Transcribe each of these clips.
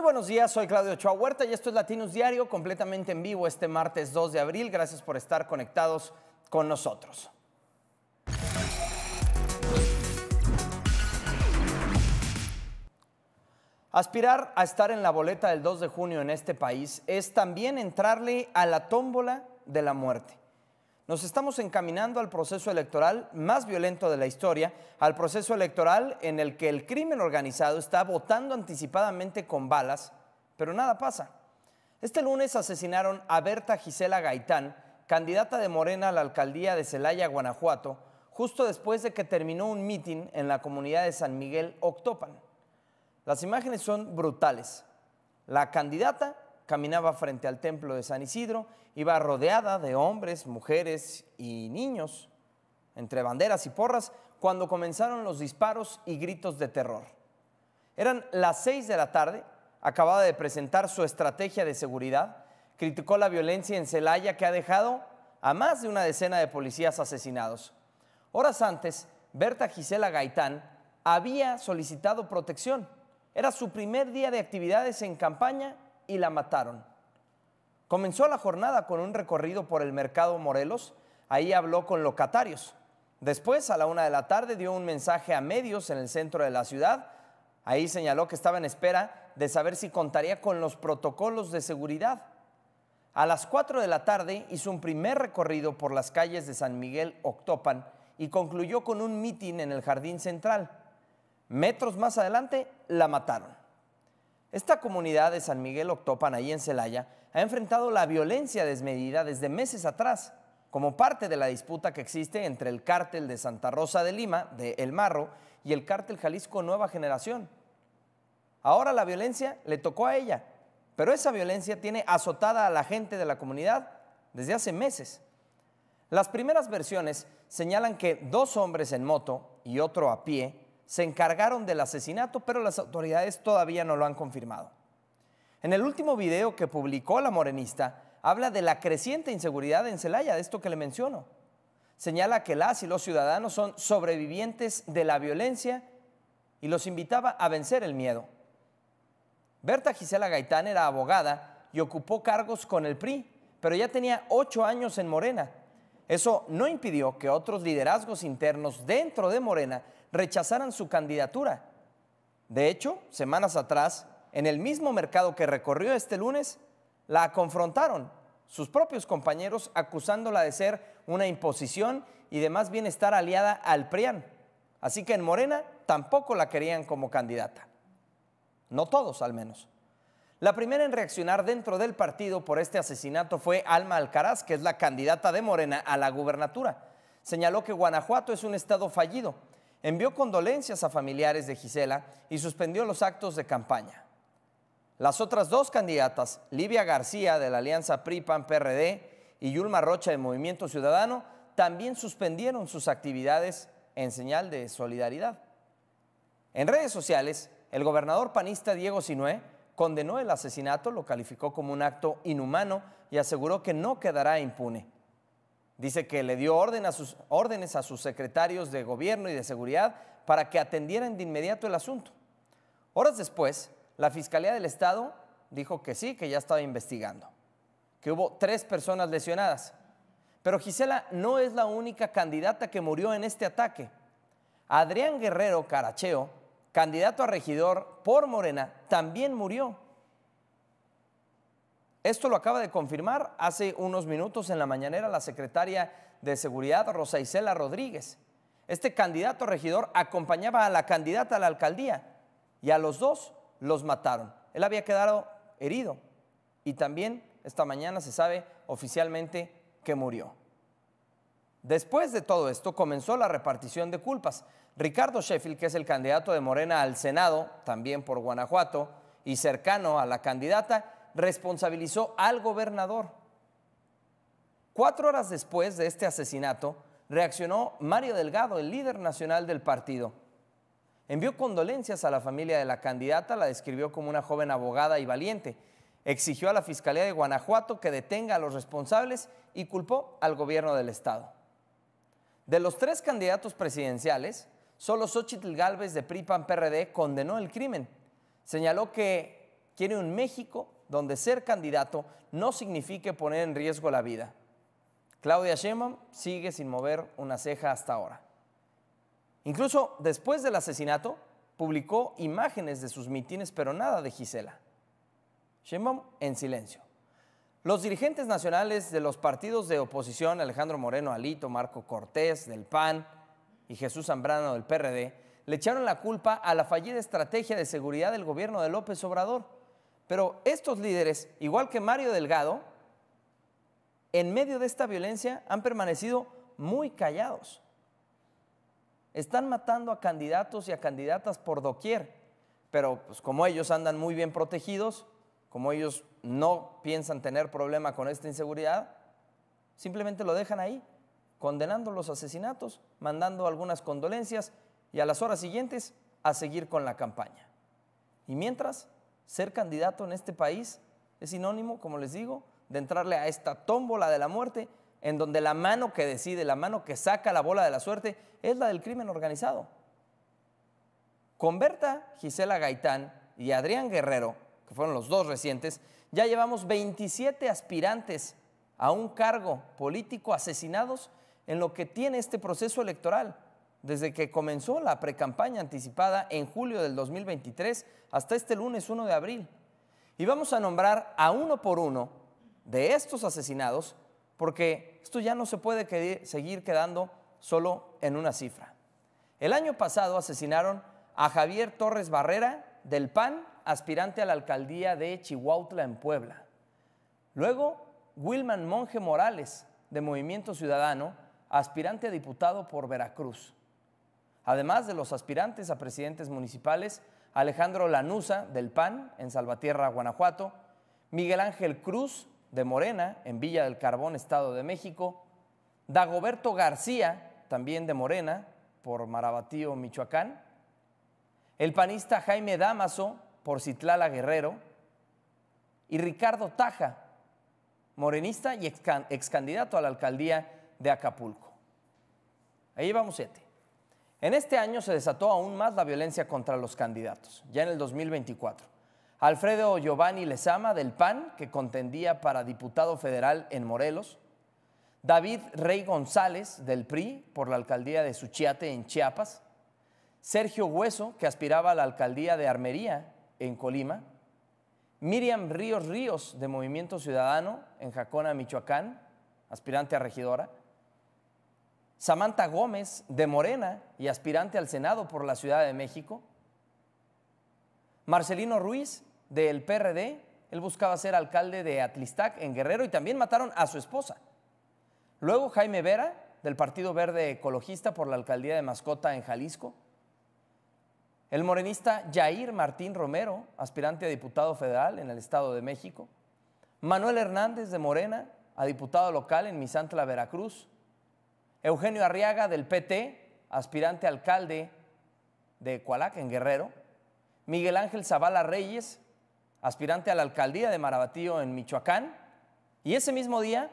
Muy buenos días, soy Claudio Ochoa Huerta y esto es Latinos Diario, completamente en vivo este martes 2 de abril. Gracias por estar conectados con nosotros. Aspirar a estar en la boleta del 2 de junio en este país es también entrarle a la tómbola de la muerte. Nos estamos encaminando al proceso electoral más violento de la historia, al proceso electoral en el que el crimen organizado está votando anticipadamente con balas, pero nada pasa. Este lunes asesinaron a Berta Gisela Gaitán, candidata de Morena a la alcaldía de Celaya, Guanajuato, justo después de que terminó un mitin en la comunidad de San Miguel Octopan. Las imágenes son brutales. La candidata caminaba frente al templo de San Isidro iba rodeada de hombres, mujeres y niños, entre banderas y porras, cuando comenzaron los disparos y gritos de terror. Eran las seis de la tarde, acababa de presentar su estrategia de seguridad, criticó la violencia en Celaya que ha dejado a más de una decena de policías asesinados. Horas antes, Berta Gisela Gaitán había solicitado protección. Era su primer día de actividades en campaña y la mataron. Comenzó la jornada con un recorrido por el mercado Morelos, ahí habló con locatarios. Después, a la una de la tarde, dio un mensaje a medios en el centro de la ciudad. Ahí señaló que estaba en espera de saber si contaría con los protocolos de seguridad. A las 4 de la tarde hizo un primer recorrido por las calles de San Miguel Octopan y concluyó con un mitin en el Jardín Central. Metros más adelante la mataron. Esta comunidad de San Miguel Octopan, ahí en Celaya, ha enfrentado la violencia desmedida desde meses atrás, como parte de la disputa que existe entre el cártel de Santa Rosa de Lima, de El Marro, y el cártel Jalisco Nueva Generación. Ahora la violencia le tocó a ella, pero esa violencia tiene azotada a la gente de la comunidad desde hace meses. Las primeras versiones señalan que dos hombres en moto y otro a pie se encargaron del asesinato, pero las autoridades todavía no lo han confirmado. En el último video que publicó la morenista, habla de la creciente inseguridad en Celaya, de esto que le menciono. Señala que las y los ciudadanos son sobrevivientes de la violencia y los invitaba a vencer el miedo. Berta Gisela Gaitán era abogada y ocupó cargos con el PRI, pero ya tenía ocho años en Morena. Eso no impidió que otros liderazgos internos dentro de Morena Rechazaron su candidatura. De hecho, semanas atrás, en el mismo mercado que recorrió este lunes, la confrontaron sus propios compañeros acusándola de ser una imposición y de más bien estar aliada al PRIAN. Así que en Morena tampoco la querían como candidata. No todos, al menos. La primera en reaccionar dentro del partido por este asesinato fue Alma Alcaraz, que es la candidata de Morena a la gubernatura. Señaló que Guanajuato es un estado fallido envió condolencias a familiares de Gisela y suspendió los actos de campaña. Las otras dos candidatas, Livia García de la Alianza PRI-PAN-PRD y Yulma Rocha de Movimiento Ciudadano, también suspendieron sus actividades en señal de solidaridad. En redes sociales, el gobernador panista Diego Sinué condenó el asesinato, lo calificó como un acto inhumano y aseguró que no quedará impune. Dice que le dio órdenes a sus secretarios de gobierno y de seguridad para que atendieran de inmediato el asunto. Horas después, la Fiscalía del Estado dijo que sí, que ya estaba investigando, que hubo tres personas lesionadas. Pero Gisela no es la única candidata que murió en este ataque. Adrián Guerrero Caracheo, candidato a regidor por Morena, también murió esto lo acaba de confirmar hace unos minutos en la mañanera la secretaria de Seguridad, Rosa Isela Rodríguez. Este candidato regidor acompañaba a la candidata a la alcaldía y a los dos los mataron. Él había quedado herido y también esta mañana se sabe oficialmente que murió. Después de todo esto comenzó la repartición de culpas. Ricardo Sheffield, que es el candidato de Morena al Senado, también por Guanajuato, y cercano a la candidata, responsabilizó al gobernador. Cuatro horas después de este asesinato, reaccionó Mario Delgado, el líder nacional del partido. Envió condolencias a la familia de la candidata, la describió como una joven abogada y valiente. Exigió a la Fiscalía de Guanajuato que detenga a los responsables y culpó al gobierno del Estado. De los tres candidatos presidenciales, solo Xochitl Gálvez de pri prd condenó el crimen. Señaló que quiere un México donde ser candidato no signifique poner en riesgo la vida. Claudia Sheinbaum sigue sin mover una ceja hasta ahora. Incluso después del asesinato, publicó imágenes de sus mitines, pero nada de Gisela. Sheinbaum en silencio. Los dirigentes nacionales de los partidos de oposición, Alejandro Moreno Alito, Marco Cortés del PAN y Jesús Zambrano del PRD, le echaron la culpa a la fallida estrategia de seguridad del gobierno de López Obrador pero estos líderes, igual que Mario Delgado, en medio de esta violencia han permanecido muy callados. Están matando a candidatos y a candidatas por doquier, pero pues como ellos andan muy bien protegidos, como ellos no piensan tener problema con esta inseguridad, simplemente lo dejan ahí, condenando los asesinatos, mandando algunas condolencias y a las horas siguientes a seguir con la campaña. Y mientras, ser candidato en este país es sinónimo, como les digo, de entrarle a esta tómbola de la muerte, en donde la mano que decide, la mano que saca la bola de la suerte, es la del crimen organizado. Con Berta Gisela Gaitán y Adrián Guerrero, que fueron los dos recientes, ya llevamos 27 aspirantes a un cargo político asesinados en lo que tiene este proceso electoral. Desde que comenzó la precampaña anticipada en julio del 2023 hasta este lunes 1 de abril. Y vamos a nombrar a uno por uno de estos asesinados porque esto ya no se puede seguir quedando solo en una cifra. El año pasado asesinaron a Javier Torres Barrera del PAN, aspirante a la alcaldía de Chihuahua en Puebla. Luego, Wilman Monje Morales, de Movimiento Ciudadano, aspirante a diputado por Veracruz. Además de los aspirantes a presidentes municipales, Alejandro Lanusa del PAN en Salvatierra, Guanajuato, Miguel Ángel Cruz de Morena en Villa del Carbón, Estado de México, Dagoberto García, también de Morena, por Marabatío, Michoacán, el panista Jaime Damaso por Citlala Guerrero y Ricardo Taja, morenista y ex, candidato a la alcaldía de Acapulco. Ahí vamos siete. En este año se desató aún más la violencia contra los candidatos, ya en el 2024. Alfredo Giovanni Lezama del PAN, que contendía para diputado federal en Morelos, David Rey González del PRI por la alcaldía de Suchiate en Chiapas, Sergio Hueso, que aspiraba a la alcaldía de Armería en Colima, Miriam Ríos Ríos de Movimiento Ciudadano en Jacona, Michoacán, aspirante a regidora, Samantha Gómez de Morena y aspirante al Senado por la Ciudad de México. Marcelino Ruiz del PRD, él buscaba ser alcalde de Atlistac en Guerrero y también mataron a su esposa. Luego Jaime Vera del Partido Verde Ecologista por la alcaldía de Mascota en Jalisco. El morenista Jair Martín Romero, aspirante a diputado federal en el Estado de México. Manuel Hernández de Morena, a diputado local en Misantla, Veracruz. Eugenio Arriaga del PT, aspirante alcalde de Coalac en Guerrero. Miguel Ángel Zavala Reyes, aspirante a la alcaldía de Marabatío en Michoacán. Y ese mismo día,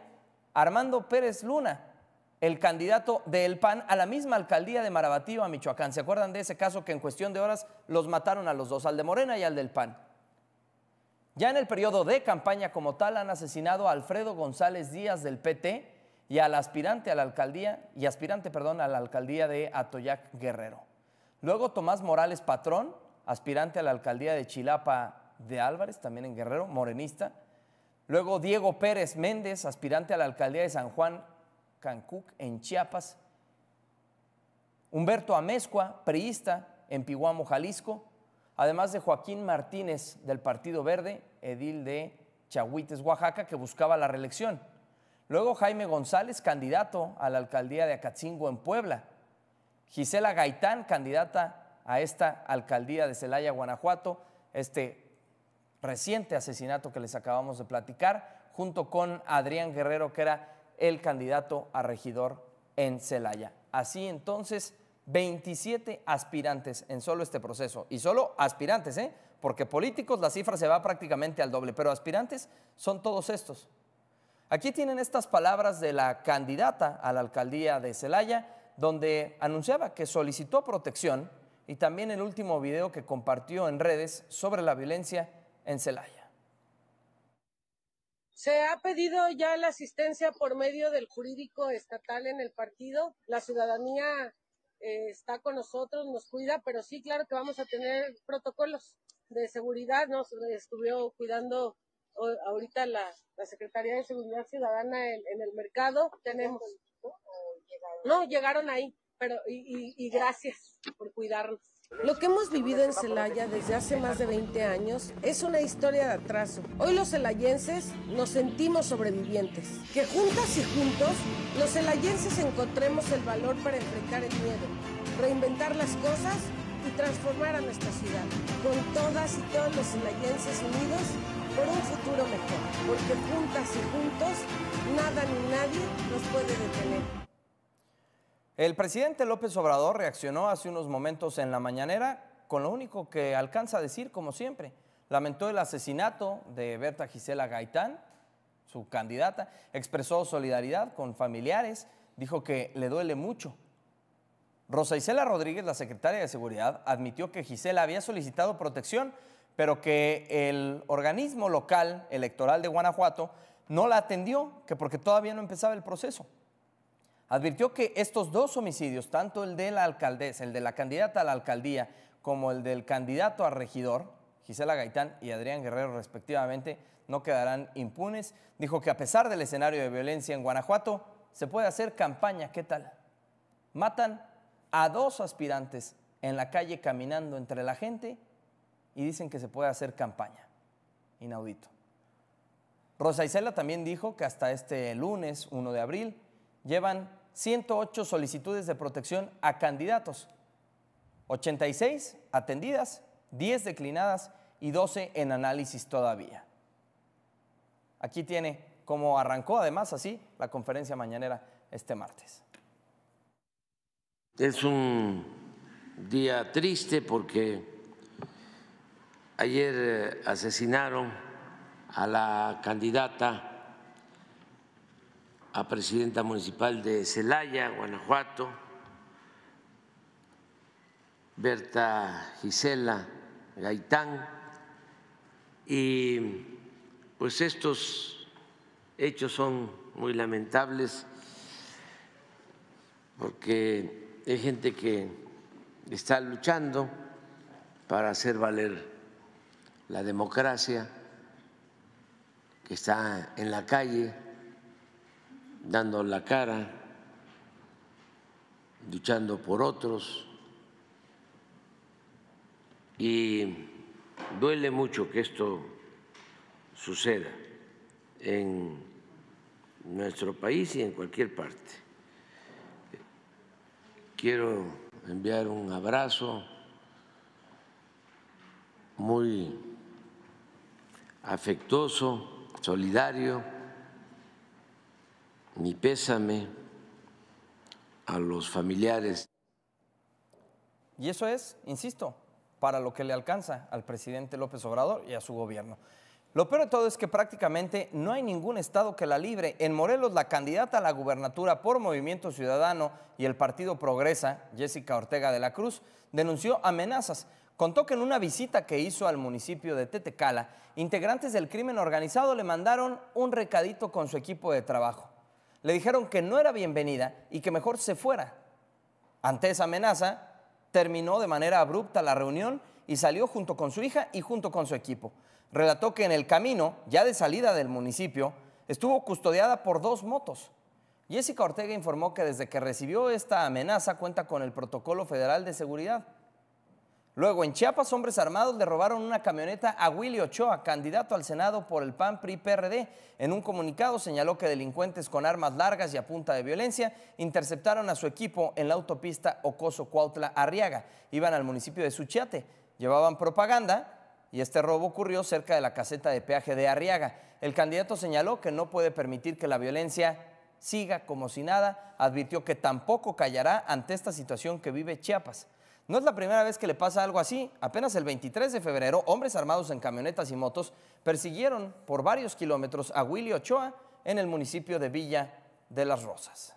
Armando Pérez Luna, el candidato del PAN a la misma alcaldía de Marabatío a Michoacán. ¿Se acuerdan de ese caso que en cuestión de horas los mataron a los dos, al de Morena y al del PAN? Ya en el periodo de campaña como tal han asesinado a Alfredo González Díaz del PT y al aspirante a la alcaldía, y aspirante, perdón, a la alcaldía de Atoyac Guerrero. Luego Tomás Morales Patrón, aspirante a la alcaldía de Chilapa de Álvarez, también en Guerrero, morenista. Luego Diego Pérez Méndez, aspirante a la alcaldía de San Juan Cancuc, en Chiapas. Humberto Amezcua, priista, en Piguamo, Jalisco. Además de Joaquín Martínez, del Partido Verde, edil de Chahuites, Oaxaca, que buscaba la reelección. Luego Jaime González, candidato a la alcaldía de Acatzingo en Puebla. Gisela Gaitán, candidata a esta alcaldía de Celaya, Guanajuato. Este reciente asesinato que les acabamos de platicar, junto con Adrián Guerrero, que era el candidato a regidor en Celaya. Así entonces, 27 aspirantes en solo este proceso. Y solo aspirantes, ¿eh? porque políticos la cifra se va prácticamente al doble, pero aspirantes son todos estos. Aquí tienen estas palabras de la candidata a la alcaldía de Celaya, donde anunciaba que solicitó protección y también el último video que compartió en redes sobre la violencia en Celaya. Se ha pedido ya la asistencia por medio del jurídico estatal en el partido. La ciudadanía eh, está con nosotros, nos cuida, pero sí, claro que vamos a tener protocolos de seguridad. Nos estuvo cuidando ahorita la, la Secretaría de Seguridad Ciudadana en, el mercado tenemos. No, llegaron ahí, pero y, y, y gracias por cuidarnos. Lo que hemos vivido en Celaya desde hace más de 20 años es una historia de atraso. Hoy los celayenses nos sentimos sobrevivientes. Que juntas y juntos los celayenses encontremos el valor para enfrentar el miedo, reinventar las cosas y transformar a nuestra ciudad. Con todas y todos los celayenses unidos, por un futuro mejor, porque juntas y juntos nada ni nadie nos puede detener. El presidente López Obrador reaccionó hace unos momentos en la mañanera con lo único que alcanza a decir, como siempre, lamentó el asesinato de Berta Gisela Gaitán, su candidata, expresó solidaridad con familiares, dijo que le duele mucho Rosa Isela Rodríguez, la secretaria de Seguridad, admitió que Gisela había solicitado protección pero que el organismo local electoral de Guanajuato no la atendió, que porque todavía no empezaba el proceso. Advirtió que estos dos homicidios, tanto el de la alcaldesa, el de la candidata a la alcaldía, como el del candidato a regidor, Gisela Gaitán y Adrián Guerrero respectivamente, no quedarán impunes. Dijo que a pesar del escenario de violencia en Guanajuato, se puede hacer campaña, ¿qué tal? Matan a dos aspirantes en la calle caminando entre la gente y dicen que se puede hacer campaña. Inaudito. Rosa Isela también dijo que hasta este lunes 1 de abril llevan 108 solicitudes de protección a candidatos, 86 atendidas, 10 declinadas y 12 en análisis todavía. Aquí tiene como arrancó además así la conferencia mañanera este martes. Es un día triste porque Ayer eh, asesinaron a la candidata a presidenta municipal de Celaya, Guanajuato, Berta Gisela Gaitán, y pues estos hechos son muy lamentables porque hay gente que está luchando para hacer valer la democracia que está en la calle dando la cara, luchando por otros. Y duele mucho que esto suceda en nuestro país y en cualquier parte. Quiero enviar un abrazo muy afectuoso, solidario, mi pésame a los familiares. Y eso es, insisto, para lo que le alcanza al presidente López Obrador y a su gobierno. Lo peor de todo es que prácticamente no hay ningún estado que la libre. En Morelos, la candidata a la gubernatura por Movimiento Ciudadano y el Partido Progresa, Jessica Ortega de la Cruz, denunció amenazas contó que en una visita que hizo al municipio de Tetecala, integrantes del crimen organizado le mandaron un recadito con su equipo de trabajo. Le dijeron que no era bienvenida y que mejor se fuera. Ante esa amenaza, terminó de manera abrupta la reunión y salió junto con su hija y junto con su equipo. Relató que en el camino, ya de salida del municipio, estuvo custodiada por dos motos. Jessica Ortega informó que desde que recibió esta amenaza cuenta con el protocolo federal de seguridad Luego, en Chiapas, hombres armados le robaron una camioneta a Willy Ochoa, candidato al Senado por el PAN PRI PRD. En un comunicado señaló que delincuentes con armas largas y a punta de violencia interceptaron a su equipo en la autopista Ocoso Cuautla Arriaga. Iban al municipio de Suchiate, llevaban propaganda y este robo ocurrió cerca de la caseta de peaje de Arriaga. El candidato señaló que no puede permitir que la violencia siga como si nada, advirtió que tampoco callará ante esta situación que vive Chiapas. No es la primera vez que le pasa algo así. Apenas el 23 de febrero, hombres armados en camionetas y motos persiguieron por varios kilómetros a Willy Ochoa en el municipio de Villa de las Rosas.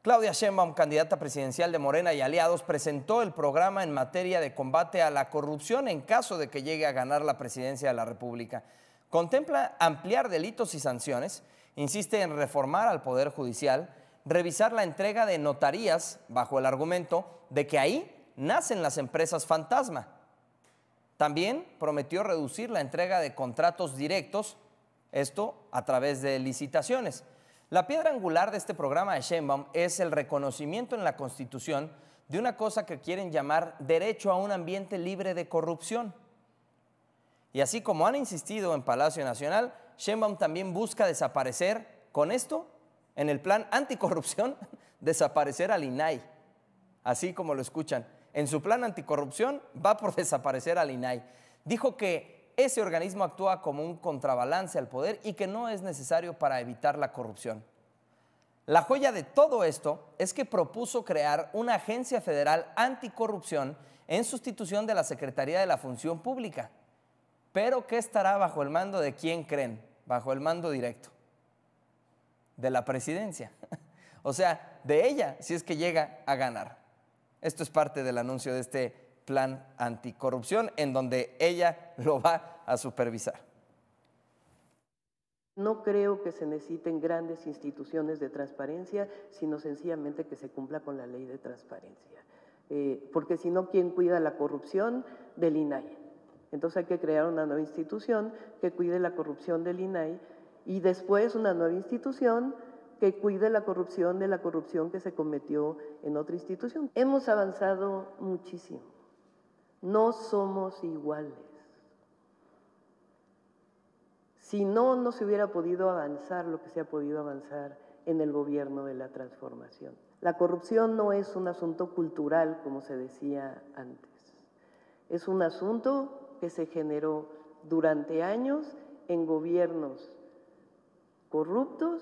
Claudia Sheinbaum, candidata presidencial de Morena y Aliados, presentó el programa en materia de combate a la corrupción en caso de que llegue a ganar la presidencia de la República. Contempla ampliar delitos y sanciones, insiste en reformar al Poder Judicial, revisar la entrega de notarías bajo el argumento de que ahí nacen las empresas fantasma. También prometió reducir la entrega de contratos directos, esto a través de licitaciones. La piedra angular de este programa de Sheinbaum es el reconocimiento en la Constitución de una cosa que quieren llamar derecho a un ambiente libre de corrupción. Y así como han insistido en Palacio Nacional, Sheinbaum también busca desaparecer con esto en el plan anticorrupción desaparecer al INAI, así como lo escuchan. En su plan anticorrupción va por desaparecer al INAI. Dijo que ese organismo actúa como un contrabalance al poder y que no es necesario para evitar la corrupción. La joya de todo esto es que propuso crear una agencia federal anticorrupción en sustitución de la Secretaría de la Función Pública, pero que estará bajo el mando de quién creen, bajo el mando directo de la presidencia. O sea, de ella, si es que llega a ganar. Esto es parte del anuncio de este plan anticorrupción en donde ella lo va a supervisar. No creo que se necesiten grandes instituciones de transparencia, sino sencillamente que se cumpla con la ley de transparencia. Eh, porque si no, ¿quién cuida la corrupción del INAI? Entonces hay que crear una nueva institución que cuide la corrupción del INAI y después una nueva institución que cuide la corrupción de la corrupción que se cometió en otra institución. Hemos avanzado muchísimo. No somos iguales. Si no, no se hubiera podido avanzar lo que se ha podido avanzar en el gobierno de la transformación. La corrupción no es un asunto cultural, como se decía antes. Es un asunto que se generó durante años en gobiernos corruptos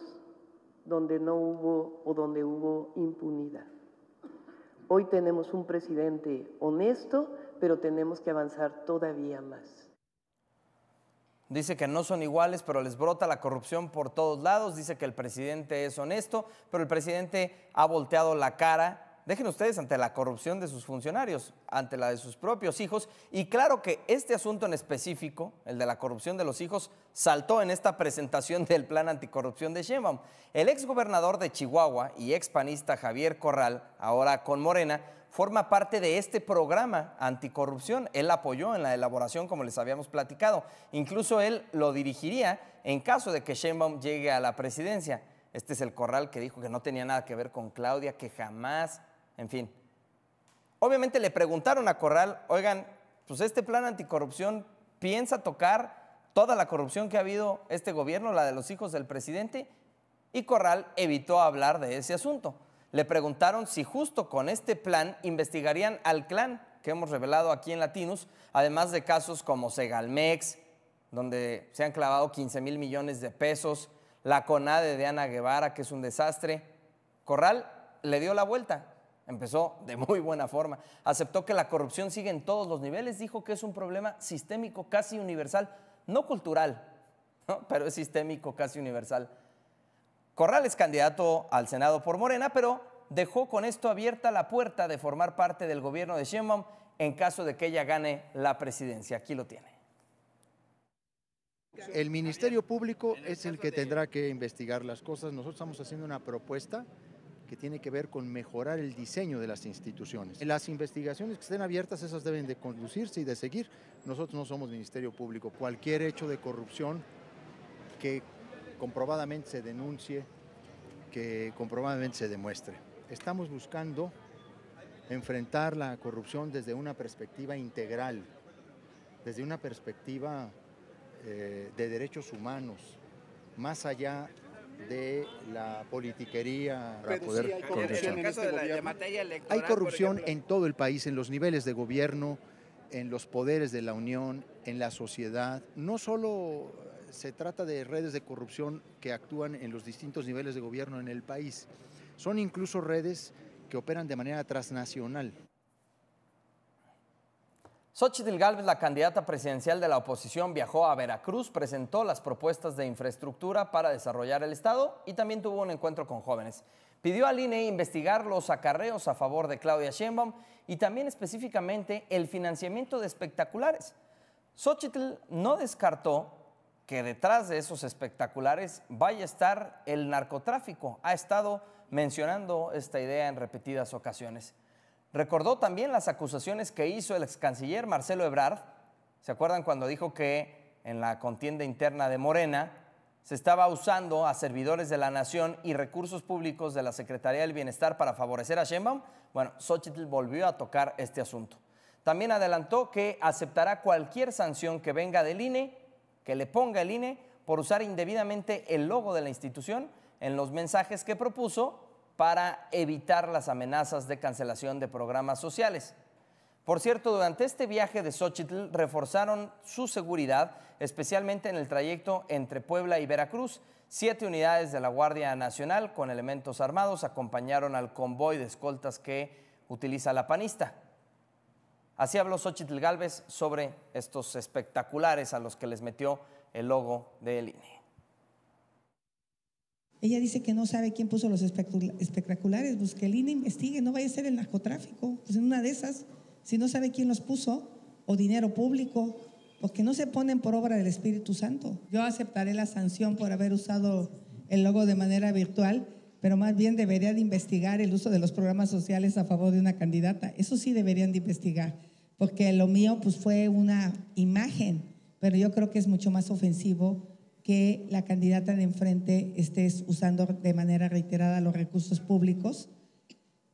donde no hubo o donde hubo impunidad. Hoy tenemos un presidente honesto, pero tenemos que avanzar todavía más. Dice que no son iguales, pero les brota la corrupción por todos lados. Dice que el presidente es honesto, pero el presidente ha volteado la cara dejen ustedes ante la corrupción de sus funcionarios, ante la de sus propios hijos. Y claro que este asunto en específico, el de la corrupción de los hijos, saltó en esta presentación del plan anticorrupción de Sheinbaum. El exgobernador de Chihuahua y expanista Javier Corral, ahora con Morena, forma parte de este programa anticorrupción. Él apoyó en la elaboración, como les habíamos platicado. Incluso él lo dirigiría en caso de que Sheinbaum llegue a la presidencia. Este es el corral que dijo que no tenía nada que ver con Claudia, que jamás en fin. Obviamente le preguntaron a Corral, oigan, pues este plan anticorrupción piensa tocar toda la corrupción que ha habido este gobierno, la de los hijos del presidente, y Corral evitó hablar de ese asunto. Le preguntaron si justo con este plan investigarían al clan que hemos revelado aquí en Latinus, además de casos como Segalmex, donde se han clavado 15 mil millones de pesos, la CONADE de Ana Guevara, que es un desastre. Corral le dio la vuelta Empezó de muy buena forma. Aceptó que la corrupción sigue en todos los niveles. Dijo que es un problema sistémico casi universal, no cultural, pero es sistémico casi universal. Corral es candidato al Senado por Morena, pero dejó con esto abierta la puerta de formar parte del gobierno de Sheinbaum en caso de que ella gane la presidencia. Aquí lo tiene. El Ministerio Público es el que tendrá que investigar las cosas. Nosotros estamos haciendo una propuesta tiene que ver con mejorar el diseño de las instituciones. Las investigaciones que estén abiertas, esas deben de conducirse y de seguir. Nosotros no somos Ministerio Público. Cualquier hecho de corrupción que comprobadamente se denuncie, que comprobadamente se demuestre. Estamos buscando enfrentar la corrupción desde una perspectiva integral, desde una perspectiva eh, de derechos humanos, más allá de la politiquería hay corrupción en todo el país, en los niveles de gobierno, en los poderes de la Unión, en la sociedad. No solo se trata de redes de corrupción que actúan en los distintos niveles de gobierno en el país, son incluso redes que operan de manera transnacional. Xochitl Galvez, la candidata presidencial de la oposición, viajó a Veracruz, presentó las propuestas de infraestructura para desarrollar el Estado y también tuvo un encuentro con jóvenes. Pidió al INE investigar los acarreos a favor de Claudia Sheinbaum y también específicamente el financiamiento de espectaculares. Xochitl no descartó que detrás de esos espectaculares vaya a estar el narcotráfico. Ha estado mencionando esta idea en repetidas ocasiones. Recordó también las acusaciones que hizo el ex canciller Marcelo Ebrard. ¿Se acuerdan cuando dijo que en la contienda interna de Morena se estaba usando a servidores de la nación y recursos públicos de la Secretaría del Bienestar para favorecer a Sheinbaum? Bueno, Xochitl volvió a tocar este asunto. También adelantó que aceptará cualquier sanción que venga del INE, que le ponga el INE, por usar indebidamente el logo de la institución en los mensajes que propuso para evitar las amenazas de cancelación de programas sociales. Por cierto, durante este viaje de Xochitl reforzaron su seguridad, especialmente en el trayecto entre Puebla y Veracruz. Siete unidades de la Guardia Nacional con elementos armados acompañaron al convoy de escoltas que utiliza la panista. Así habló Xochitl Galvez sobre estos espectaculares a los que les metió el logo de INE. Ella dice que no sabe quién puso los espectaculares, pues que el INE investigue, no vaya a ser el narcotráfico, pues en una de esas, si no sabe quién los puso, o dinero público, porque pues no se ponen por obra del Espíritu Santo. Yo aceptaré la sanción por haber usado el logo de manera virtual, pero más bien debería de investigar el uso de los programas sociales a favor de una candidata. Eso sí deberían de investigar, porque lo mío pues fue una imagen, pero yo creo que es mucho más ofensivo que la candidata de enfrente esté usando de manera reiterada los recursos públicos.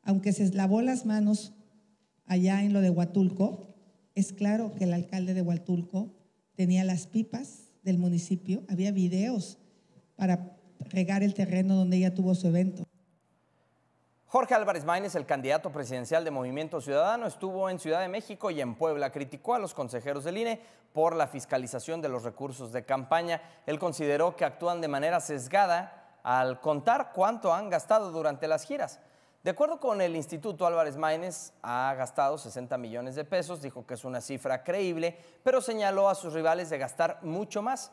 Aunque se lavó las manos allá en lo de Huatulco, es claro que el alcalde de Huatulco tenía las pipas del municipio, había videos para regar el terreno donde ella tuvo su evento. Jorge Álvarez Maínez, el candidato presidencial de Movimiento Ciudadano, estuvo en Ciudad de México y en Puebla. Criticó a los consejeros del INE por la fiscalización de los recursos de campaña. Él consideró que actúan de manera sesgada al contar cuánto han gastado durante las giras. De acuerdo con el Instituto Álvarez Maínez, ha gastado 60 millones de pesos, dijo que es una cifra creíble, pero señaló a sus rivales de gastar mucho más.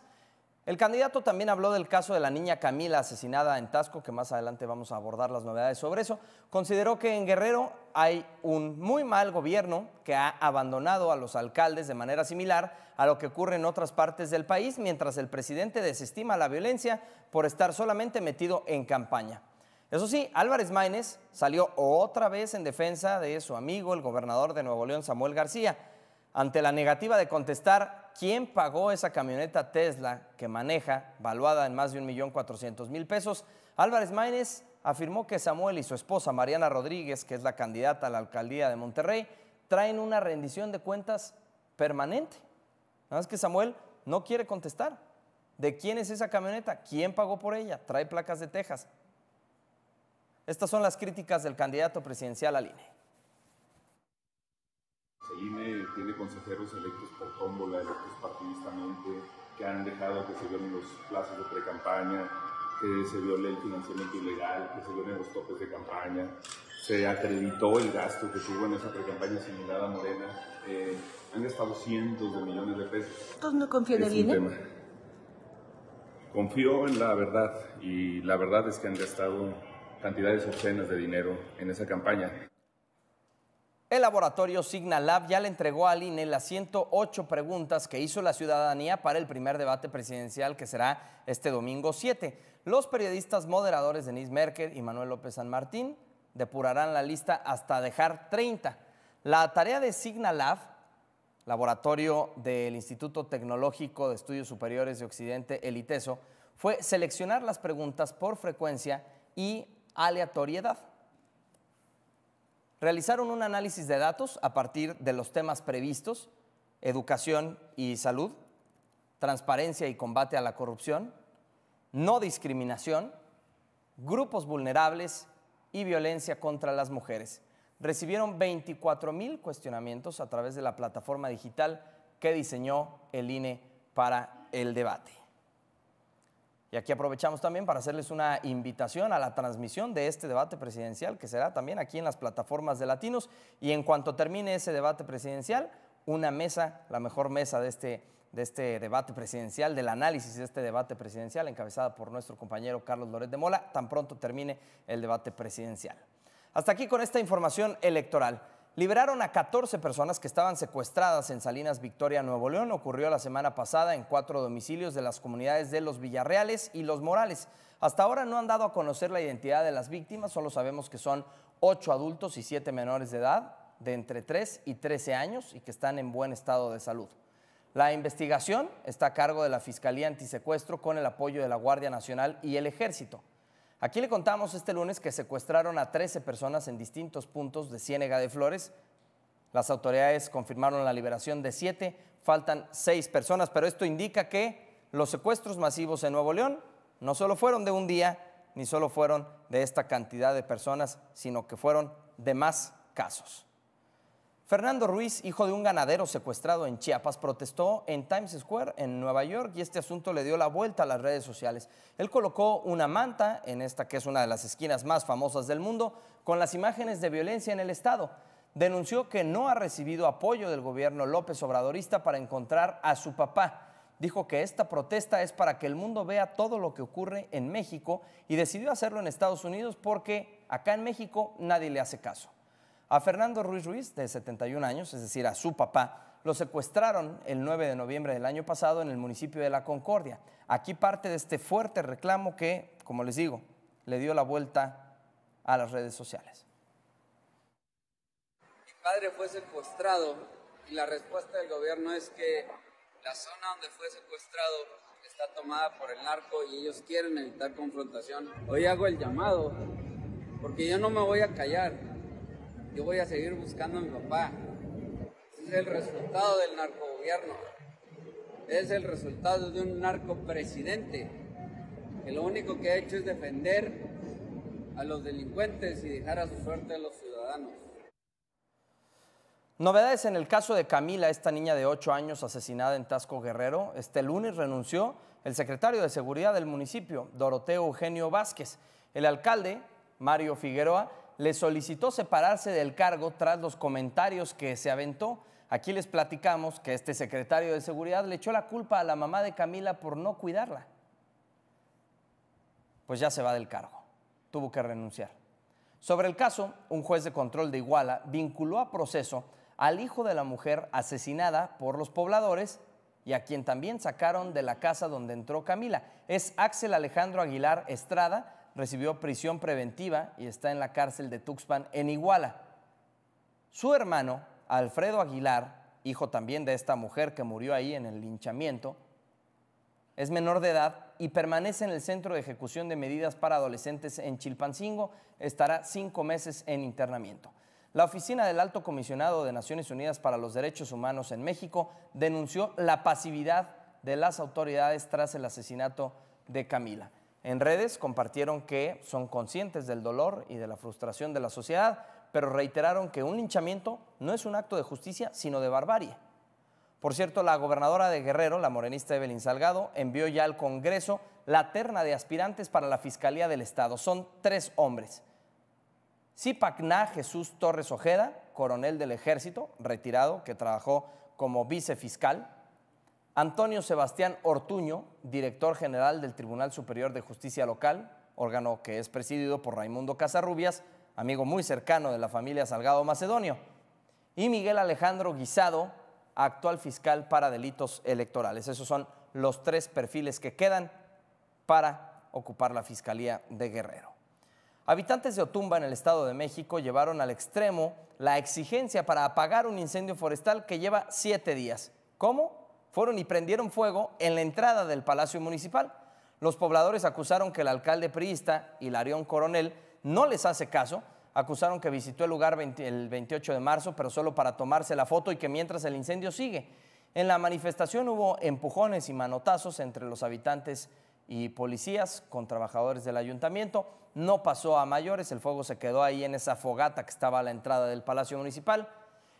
El candidato también habló del caso de la niña Camila asesinada en Tasco, que más adelante vamos a abordar las novedades sobre eso. Consideró que en Guerrero hay un muy mal gobierno que ha abandonado a los alcaldes de manera similar a lo que ocurre en otras partes del país, mientras el presidente desestima la violencia por estar solamente metido en campaña. Eso sí, Álvarez Maínez salió otra vez en defensa de su amigo, el gobernador de Nuevo León, Samuel García, ante la negativa de contestar quién pagó esa camioneta Tesla que maneja, valuada en más de 1.400.000 pesos. Álvarez Maínez afirmó que Samuel y su esposa Mariana Rodríguez, que es la candidata a la alcaldía de Monterrey, traen una rendición de cuentas permanente. Nada más que Samuel no quiere contestar. ¿De quién es esa camioneta? ¿Quién pagó por ella? Trae placas de Texas. Estas son las críticas del candidato presidencial al INE. El INE tiene consejeros electos por tómbola, electos partidistamente, que han dejado que se violen los plazos de pre-campaña, que se viole el financiamiento ilegal, que se violen los topes de campaña. Se acreditó el gasto que tuvo en esa pre-campaña similar a Morena. Eh, han gastado cientos de millones de pesos. ¿Entonces no confía en el INE? Confío en la verdad y la verdad es que han gastado cantidades obscenas de dinero en esa campaña. El laboratorio Signalab ya le entregó al INE las 108 preguntas que hizo la ciudadanía para el primer debate presidencial que será este domingo 7. Los periodistas moderadores Denise Merkel y Manuel López San Martín depurarán la lista hasta dejar 30. La tarea de Signalab, laboratorio del Instituto Tecnológico de Estudios Superiores de Occidente, el ITESO, fue seleccionar las preguntas por frecuencia y aleatoriedad. Realizaron un análisis de datos a partir de los temas previstos, educación y salud, transparencia y combate a la corrupción, no discriminación, grupos vulnerables y violencia contra las mujeres. Recibieron 24 mil cuestionamientos a través de la plataforma digital que diseñó el INE para el debate. Y aquí aprovechamos también para hacerles una invitación a la transmisión de este debate presidencial que será también aquí en las plataformas de Latinos. Y en cuanto termine ese debate presidencial, una mesa, la mejor mesa de este, de este debate presidencial, del análisis de este debate presidencial, encabezada por nuestro compañero Carlos Loret de Mola, tan pronto termine el debate presidencial. Hasta aquí con esta información electoral. Liberaron a 14 personas que estaban secuestradas en Salinas Victoria, Nuevo León. Ocurrió la semana pasada en cuatro domicilios de las comunidades de Los Villarreales y Los Morales. Hasta ahora no han dado a conocer la identidad de las víctimas, solo sabemos que son ocho adultos y siete menores de edad, de entre 3 y 13 años, y que están en buen estado de salud. La investigación está a cargo de la Fiscalía Antisecuestro con el apoyo de la Guardia Nacional y el Ejército. Aquí le contamos este lunes que secuestraron a 13 personas en distintos puntos de Ciénega de Flores. Las autoridades confirmaron la liberación de siete, faltan seis personas, pero esto indica que los secuestros masivos en Nuevo León no solo fueron de un día, ni solo fueron de esta cantidad de personas, sino que fueron de más casos. Fernando Ruiz, hijo de un ganadero secuestrado en Chiapas, protestó en Times Square en Nueva York y este asunto le dio la vuelta a las redes sociales. Él colocó una manta en esta que es una de las esquinas más famosas del mundo con las imágenes de violencia en el Estado. Denunció que no ha recibido apoyo del gobierno López Obradorista para encontrar a su papá. Dijo que esta protesta es para que el mundo vea todo lo que ocurre en México y decidió hacerlo en Estados Unidos porque acá en México nadie le hace caso. A Fernando Ruiz Ruiz, de 71 años, es decir, a su papá, lo secuestraron el 9 de noviembre del año pasado en el municipio de La Concordia. Aquí parte de este fuerte reclamo que, como les digo, le dio la vuelta a las redes sociales. Mi padre fue secuestrado y la respuesta del gobierno es que la zona donde fue secuestrado está tomada por el narco y ellos quieren evitar confrontación. Hoy hago el llamado porque yo no me voy a callar yo voy a seguir buscando a mi papá. es el resultado del narcogobierno. Es el resultado de un narcopresidente que lo único que ha hecho es defender a los delincuentes y dejar a su suerte a los ciudadanos. Novedades en el caso de Camila, esta niña de 8 años asesinada en Tasco Guerrero. Este lunes renunció el secretario de Seguridad del municipio, Doroteo Eugenio Vázquez. El alcalde, Mario Figueroa, le solicitó separarse del cargo tras los comentarios que se aventó. Aquí les platicamos que este secretario de Seguridad le echó la culpa a la mamá de Camila por no cuidarla. Pues ya se va del cargo. Tuvo que renunciar. Sobre el caso, un juez de control de Iguala vinculó a proceso al hijo de la mujer asesinada por los pobladores y a quien también sacaron de la casa donde entró Camila. Es Axel Alejandro Aguilar Estrada, recibió prisión preventiva y está en la cárcel de Tuxpan en Iguala. Su hermano, Alfredo Aguilar, hijo también de esta mujer que murió ahí en el linchamiento, es menor de edad y permanece en el Centro de Ejecución de Medidas para Adolescentes en Chilpancingo. Estará cinco meses en internamiento. La oficina del Alto Comisionado de Naciones Unidas para los Derechos Humanos en México denunció la pasividad de las autoridades tras el asesinato de Camila. En redes compartieron que son conscientes del dolor y de la frustración de la sociedad, pero reiteraron que un linchamiento no es un acto de justicia, sino de barbarie. Por cierto, la gobernadora de Guerrero, la morenista Evelyn Salgado, envió ya al Congreso la terna de aspirantes para la Fiscalía del Estado. Son tres hombres. Sipacna Jesús Torres Ojeda, coronel del Ejército, retirado, que trabajó como vicefiscal Antonio Sebastián Ortuño, director general del Tribunal Superior de Justicia Local, órgano que es presidido por Raimundo Casarrubias, amigo muy cercano de la familia Salgado Macedonio, y Miguel Alejandro Guisado, actual fiscal para delitos electorales. Esos son los tres perfiles que quedan para ocupar la Fiscalía de Guerrero. Habitantes de Otumba en el Estado de México llevaron al extremo la exigencia para apagar un incendio forestal que lleva siete días. ¿Cómo? fueron y prendieron fuego en la entrada del Palacio Municipal. Los pobladores acusaron que el alcalde priista, Hilarión Coronel, no les hace caso. Acusaron que visitó el lugar el 28 de marzo, pero solo para tomarse la foto y que mientras el incendio sigue. En la manifestación hubo empujones y manotazos entre los habitantes y policías con trabajadores del ayuntamiento. No pasó a mayores, el fuego se quedó ahí en esa fogata que estaba a la entrada del Palacio Municipal.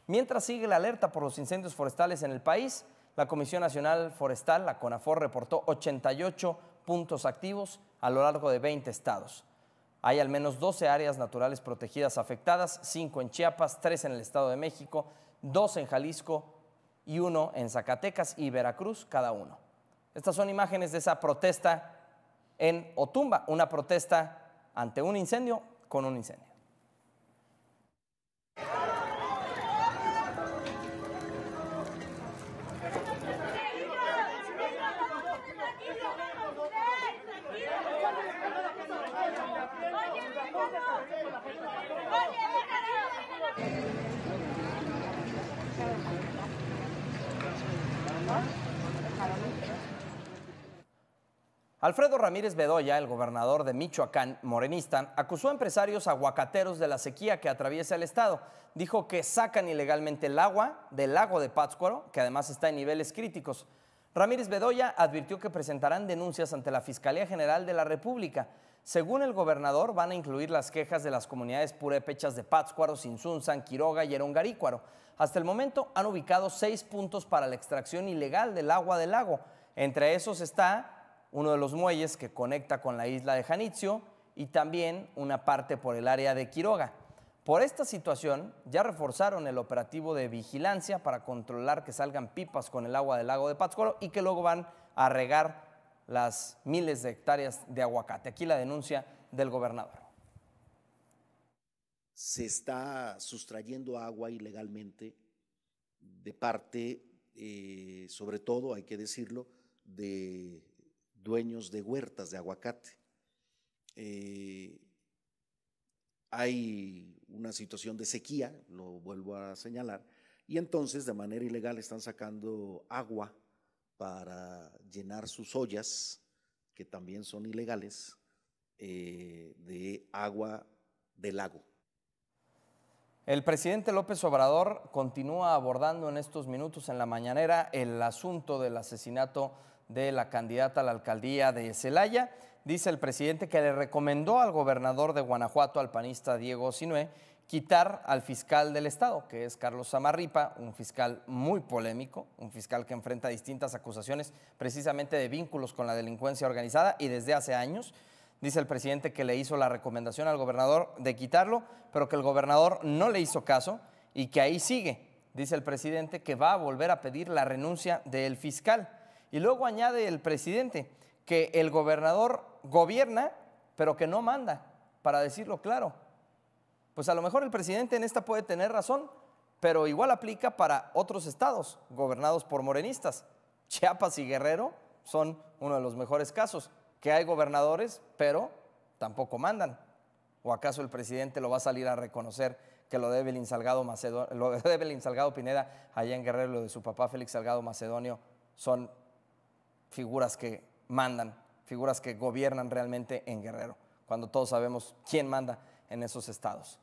Mientras sigue la alerta por los incendios forestales en el país, la Comisión Nacional Forestal, la CONAFOR, reportó 88 puntos activos a lo largo de 20 estados. Hay al menos 12 áreas naturales protegidas afectadas, 5 en Chiapas, 3 en el Estado de México, 2 en Jalisco y 1 en Zacatecas y Veracruz, cada uno. Estas son imágenes de esa protesta en Otumba, una protesta ante un incendio con un incendio. Alfredo Ramírez Bedoya, el gobernador de Michoacán, morenista, acusó a empresarios aguacateros de la sequía que atraviesa el estado. Dijo que sacan ilegalmente el agua del lago de Pátzcuaro, que además está en niveles críticos. Ramírez Bedoya advirtió que presentarán denuncias ante la Fiscalía General de la República. Según el gobernador, van a incluir las quejas de las comunidades purépechas de Pátzcuaro, sinzun San Quiroga y Erongarícuaro. Hasta el momento han ubicado seis puntos para la extracción ilegal del agua del lago. Entre esos está uno de los muelles que conecta con la isla de Janitzio y también una parte por el área de Quiroga. Por esta situación, ya reforzaron el operativo de vigilancia para controlar que salgan pipas con el agua del lago de Pátzcuaro y que luego van a regar las miles de hectáreas de aguacate. Aquí la denuncia del gobernador. Se está sustrayendo agua ilegalmente de parte, eh, sobre todo, hay que decirlo, de dueños de huertas de aguacate. Eh, hay una situación de sequía, lo vuelvo a señalar, y entonces de manera ilegal están sacando agua para llenar sus ollas, que también son ilegales, eh, de agua del lago. El presidente López Obrador continúa abordando en estos minutos en la mañanera el asunto del asesinato de la candidata a la alcaldía de Celaya. Dice el presidente que le recomendó al gobernador de Guanajuato, al panista Diego Sinué, quitar al fiscal del Estado, que es Carlos Samarripa, un fiscal muy polémico, un fiscal que enfrenta distintas acusaciones precisamente de vínculos con la delincuencia organizada y desde hace años. Dice el presidente que le hizo la recomendación al gobernador de quitarlo, pero que el gobernador no le hizo caso y que ahí sigue. Dice el presidente que va a volver a pedir la renuncia del fiscal. Y luego añade el presidente que el gobernador gobierna, pero que no manda, para decirlo claro. Pues a lo mejor el presidente en esta puede tener razón, pero igual aplica para otros estados gobernados por morenistas. Chiapas y Guerrero son uno de los mejores casos, que hay gobernadores, pero tampoco mandan. ¿O acaso el presidente lo va a salir a reconocer que lo debe el insalgado, lo debe el insalgado Pineda allá en Guerrero, lo de su papá Félix Salgado Macedonio, son figuras que mandan, figuras que gobiernan realmente en Guerrero, cuando todos sabemos quién manda en esos estados.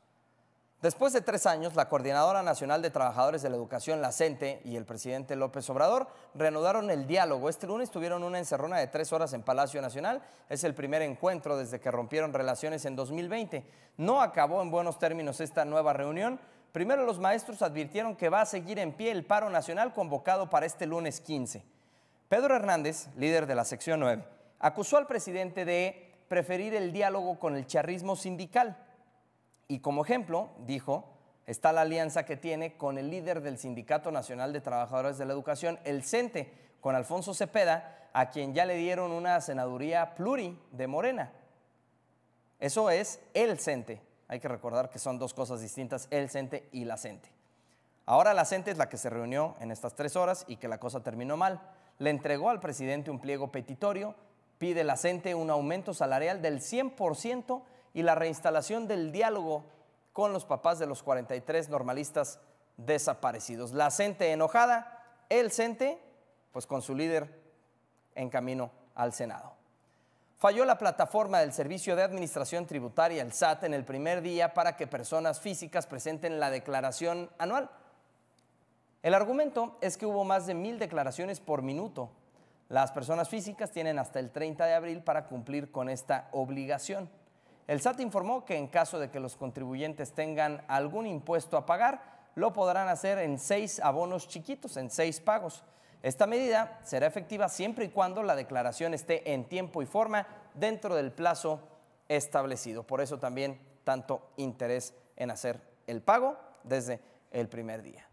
Después de tres años, la Coordinadora Nacional de Trabajadores de la Educación, la CENTE, y el presidente López Obrador reanudaron el diálogo. Este lunes tuvieron una encerrona de tres horas en Palacio Nacional. Es el primer encuentro desde que rompieron relaciones en 2020. No acabó en buenos términos esta nueva reunión. Primero los maestros advirtieron que va a seguir en pie el paro nacional convocado para este lunes 15. Pedro Hernández, líder de la sección 9, acusó al presidente de preferir el diálogo con el charrismo sindical. Y como ejemplo, dijo, está la alianza que tiene con el líder del Sindicato Nacional de Trabajadores de la Educación, el CENTE, con Alfonso Cepeda, a quien ya le dieron una senaduría pluri de Morena. Eso es el CENTE. Hay que recordar que son dos cosas distintas, el CENTE y la CENTE. Ahora la CENTE es la que se reunió en estas tres horas y que la cosa terminó mal le entregó al presidente un pliego petitorio, pide la CENTE un aumento salarial del 100% y la reinstalación del diálogo con los papás de los 43 normalistas desaparecidos. La CENTE enojada, el CENTE, pues con su líder en camino al Senado. Falló la plataforma del Servicio de Administración Tributaria, el SAT, en el primer día para que personas físicas presenten la declaración anual. El argumento es que hubo más de mil declaraciones por minuto. Las personas físicas tienen hasta el 30 de abril para cumplir con esta obligación. El SAT informó que en caso de que los contribuyentes tengan algún impuesto a pagar, lo podrán hacer en seis abonos chiquitos, en seis pagos. Esta medida será efectiva siempre y cuando la declaración esté en tiempo y forma dentro del plazo establecido. Por eso también tanto interés en hacer el pago desde el primer día.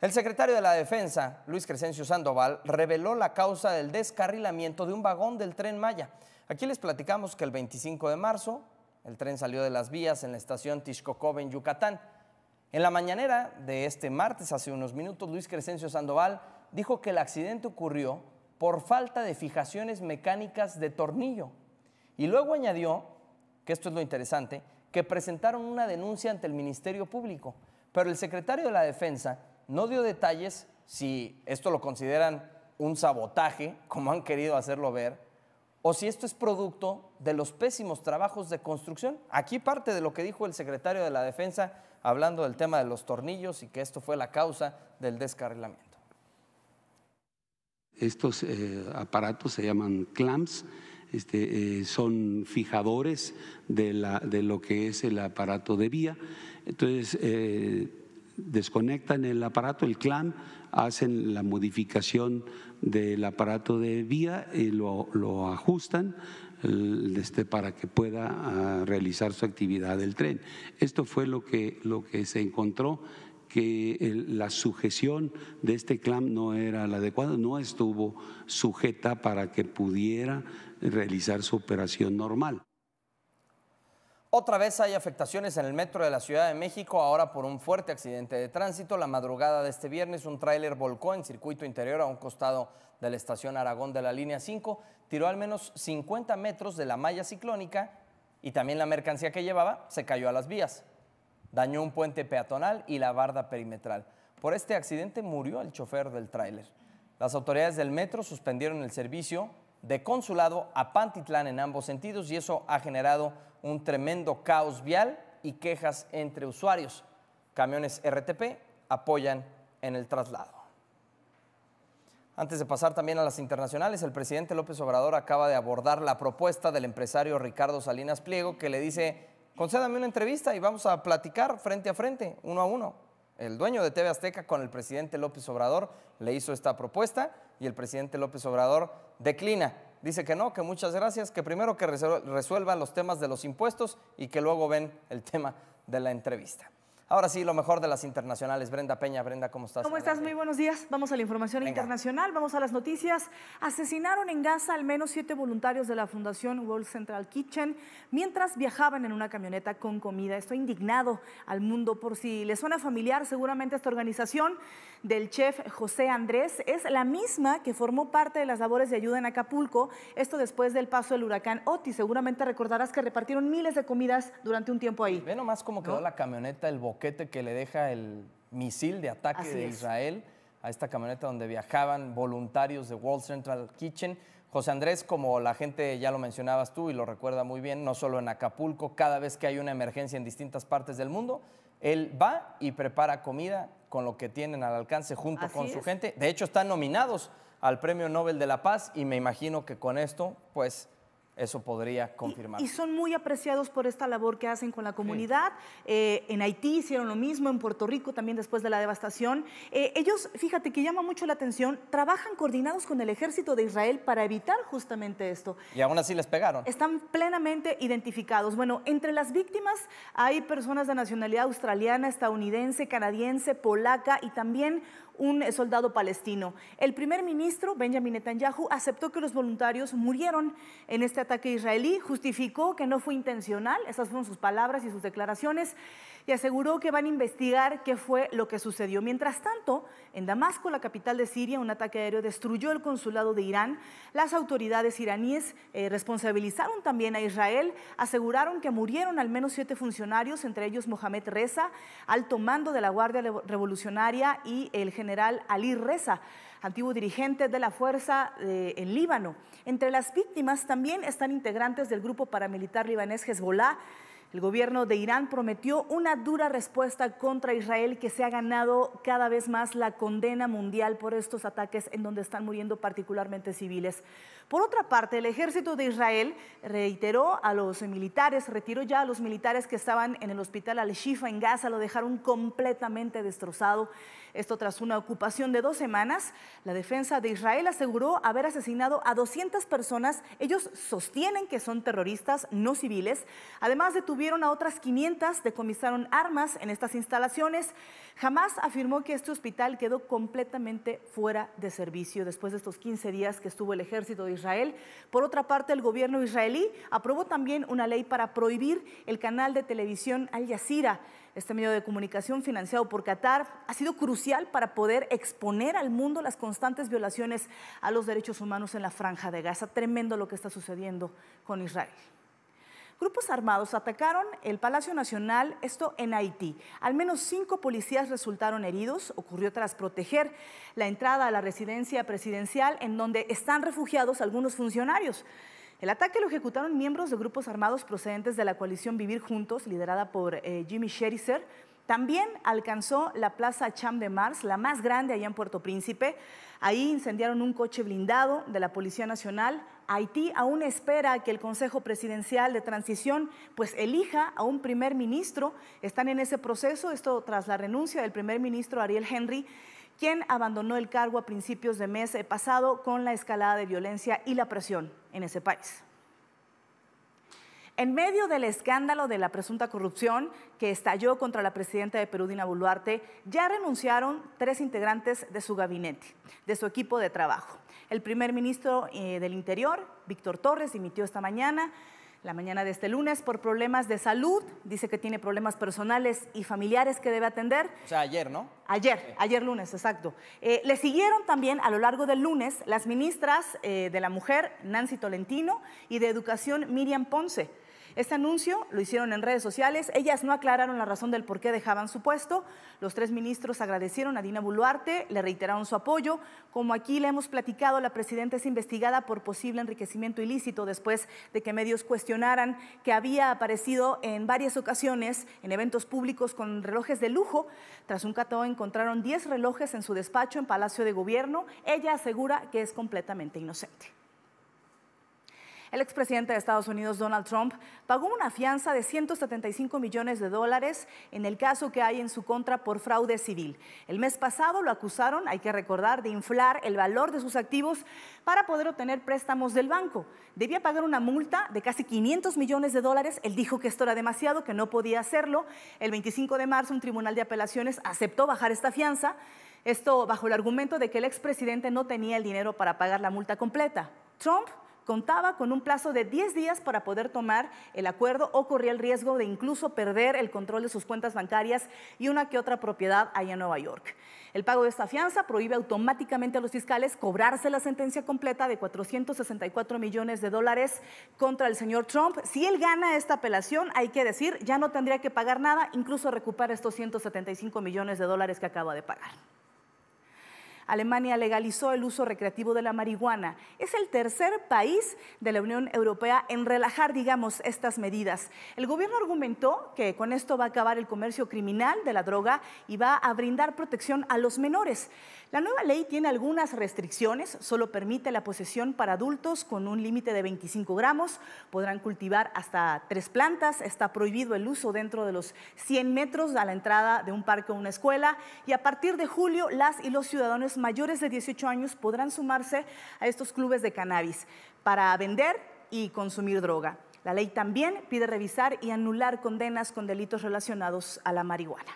El secretario de la Defensa, Luis Crescencio Sandoval, reveló la causa del descarrilamiento de un vagón del tren Maya. Aquí les platicamos que el 25 de marzo el tren salió de las vías en la estación Tishkokov en Yucatán. En la mañanera de este martes, hace unos minutos, Luis Crescencio Sandoval dijo que el accidente ocurrió por falta de fijaciones mecánicas de tornillo. Y luego añadió, que esto es lo interesante, que presentaron una denuncia ante el Ministerio Público. Pero el secretario de la Defensa no dio detalles si esto lo consideran un sabotaje, como han querido hacerlo ver, o si esto es producto de los pésimos trabajos de construcción. Aquí parte de lo que dijo el secretario de la Defensa hablando del tema de los tornillos y que esto fue la causa del descarrilamiento. Estos eh, aparatos se llaman clamps, este, eh, son fijadores de, la, de, lo que es el aparato de vía. Entonces, eh, desconectan el aparato, el clam, hacen la modificación del aparato de vía y lo, ajustan este, para que pueda ah, realizar su actividad el tren. Esto fue lo que, lo que se encontró que la sujeción de este clam no era la adecuada, no estuvo sujeta para que pudiera realizar su operación normal. Otra vez hay afectaciones en el metro de la Ciudad de México, ahora por un fuerte accidente de tránsito. La madrugada de este viernes un tráiler volcó en circuito interior a un costado de la estación Aragón de la línea 5, tiró al menos 50 metros de la malla ciclónica y también la mercancía que llevaba se cayó a las vías. Dañó un puente peatonal y la barda perimetral. Por este accidente murió el chofer del tráiler. Las autoridades del metro suspendieron el servicio de consulado a Pantitlán en ambos sentidos y eso ha generado un tremendo caos vial y quejas entre usuarios. Camiones RTP apoyan en el traslado. Antes de pasar también a las internacionales, el presidente López Obrador acaba de abordar la propuesta del empresario Ricardo Salinas Pliego que le dice, concédame una entrevista y vamos a platicar frente a frente, uno a uno. El dueño de TV Azteca con el presidente López Obrador le hizo esta propuesta y el presidente López Obrador declina dice que no, que muchas gracias, que primero que resuelvan los temas de los impuestos y que luego ven el tema de la entrevista. Ahora sí, lo mejor de las internacionales. Brenda Peña, Brenda, ¿cómo estás? ¿Cómo estás? Muy buenos días. Vamos a la información internacional, vamos a las noticias. Asesinaron en Gaza al menos siete voluntarios de la Fundación World Central Kitchen mientras viajaban en una camioneta con comida. Estoy indignado al mundo por si le suena familiar seguramente esta organización del chef José Andrés. Es la misma que formó parte de las labores de ayuda en Acapulco, esto después del paso del huracán Oti. Seguramente recordarás que repartieron miles de comidas durante un tiempo ahí. Ve nomás cómo quedó la camioneta, el que le deja el misil de ataque de Israel a esta camioneta donde viajaban voluntarios de World Central Kitchen. José Andrés, como la gente ya lo mencionabas tú y lo recuerda muy bien, no solo en Acapulco, cada vez que hay una emergencia en distintas partes del mundo, él va y prepara comida con lo que tienen al alcance junto con su gente. De hecho, están nominados al Premio Nobel de la Paz y me imagino que con esto, pues, eso podría confirmar. Y, son muy apreciados por esta labor que hacen con la comunidad. Eh, en Haití hicieron lo mismo, en Puerto Rico también después de la devastación. Eh, ellos, fíjate que llama mucho la atención, trabajan coordinados con el ejército de Israel para evitar justamente esto. Y aún así les pegaron. Están plenamente identificados. Bueno, entre las víctimas hay personas de nacionalidad australiana, estadounidense, canadiense, polaca y también un soldado palestino. El primer ministro, Benjamin Netanyahu, aceptó que los voluntarios murieron en este ataque israelí, justificó que no fue intencional, esas fueron sus palabras y sus declaraciones y aseguró que van a investigar qué fue lo que sucedió. Mientras tanto, en Damasco, la capital de Siria, un ataque aéreo destruyó el consulado de Irán. Las autoridades iraníes eh, responsabilizaron también a Israel, aseguraron que murieron al menos siete funcionarios, entre ellos Mohamed Reza, alto mando de la Guardia Revolucionaria, y el general Ali Reza antiguo dirigente de la fuerza eh, en Líbano. Entre las víctimas también están integrantes del grupo paramilitar libanés Hezbollah, el gobierno de Irán prometió una dura respuesta contra Israel que se ha ganado cada vez más la condena mundial por estos ataques en donde están muriendo particularmente civiles. Por otra parte, el ejército de Israel reiteró a los militares, retiró ya a los militares que estaban en el hospital al-Shifa en Gaza, lo dejaron completamente destrozado. Esto tras una ocupación de dos semanas. La defensa de Israel aseguró haber asesinado a 200 personas. Ellos sostienen que son terroristas, no civiles. Además, detuvieron a otras 500, decomisaron armas en estas instalaciones. Jamás afirmó que este hospital quedó completamente fuera de servicio después de estos 15 días que estuvo el ejército de Israel. Por otra parte, el gobierno israelí aprobó también una ley para prohibir el canal de televisión Al Jazeera este medio de comunicación financiado por Qatar, ha sido crucial para poder exponer al mundo las constantes violaciones a los derechos humanos en la franja de Gaza. Tremendo lo que está sucediendo con Israel. Grupos armados atacaron el Palacio Nacional, esto en Haití. Al menos cinco policías resultaron heridos. Ocurrió tras proteger la entrada a la residencia presidencial en donde están refugiados algunos funcionarios. El ataque lo ejecutaron miembros de grupos armados procedentes de la coalición Vivir Juntos, liderada por eh, Jimmy Sherizer. También alcanzó la Plaza Cham de Mars, la más grande allá en Puerto Príncipe. Ahí incendiaron un coche blindado de la Policía Nacional. Haití aún espera que el Consejo Presidencial de Transición pues elija a un primer ministro. Están en ese proceso, esto tras la renuncia del primer ministro Ariel Henry quien abandonó el cargo a principios de mes eh, pasado con la escalada de violencia y la presión en ese país. En medio del escándalo de la presunta corrupción que estalló contra la presidenta de Perú, Dina Boluarte, ya renunciaron tres integrantes de su gabinete, de su equipo de trabajo. El primer ministro eh, del Interior, Víctor Torres, dimitió esta mañana la mañana de este lunes por problemas de salud. Dice que tiene problemas personales y familiares que debe atender. O sea, ayer, ¿no? Ayer, ayer lunes, exacto. Eh, le siguieron también a lo largo del lunes las ministras eh, de la Mujer, Nancy Tolentino, y de Educación, Miriam Ponce. Este anuncio lo hicieron en redes sociales. Ellas no aclararon la razón del por qué dejaban su puesto. Los tres ministros agradecieron a Dina Boluarte, le reiteraron su apoyo. Como aquí le hemos platicado, la presidenta es investigada por posible enriquecimiento ilícito después de que medios cuestionaran que había aparecido en varias ocasiones en eventos públicos con relojes de lujo. Tras un cateo encontraron 10 relojes en su despacho en Palacio de Gobierno. Ella asegura que es completamente inocente. El expresidente de Estados Unidos, Donald Trump, pagó una fianza de 175 millones de dólares en el caso que hay en su contra por fraude civil. El mes pasado lo acusaron, hay que recordar, de inflar el valor de sus activos para poder obtener préstamos del banco. Debía pagar una multa de casi 500 millones de dólares. Él dijo que esto era demasiado, que no podía hacerlo. El 25 de marzo un tribunal de apelaciones aceptó bajar esta fianza. Esto bajo el argumento de que el expresidente no tenía el dinero para pagar la multa completa. Trump contaba con un plazo de 10 días para poder tomar el acuerdo o corría el riesgo de incluso perder el control de sus cuentas bancarias y una que otra propiedad allá en Nueva York. El pago de esta fianza prohíbe automáticamente a los fiscales cobrarse la sentencia completa de 464 millones de dólares contra el señor Trump. Si él gana esta apelación, hay que decir, ya no tendría que pagar nada, incluso recuperar estos 175 millones de dólares que acaba de pagar. Alemania legalizó el uso recreativo de la marihuana. Es el tercer país de la Unión Europea en relajar, digamos, estas medidas. El gobierno argumentó que con esto va a acabar el comercio criminal de la droga y va a brindar protección a los menores. La nueva ley tiene algunas restricciones, solo permite la posesión para adultos con un límite de 25 gramos, podrán cultivar hasta tres plantas, está prohibido el uso dentro de los 100 metros a la entrada de un parque o una escuela y a partir de julio las y los ciudadanos mayores de 18 años podrán sumarse a estos clubes de cannabis para vender y consumir droga. La ley también pide revisar y anular condenas con delitos relacionados a la marihuana.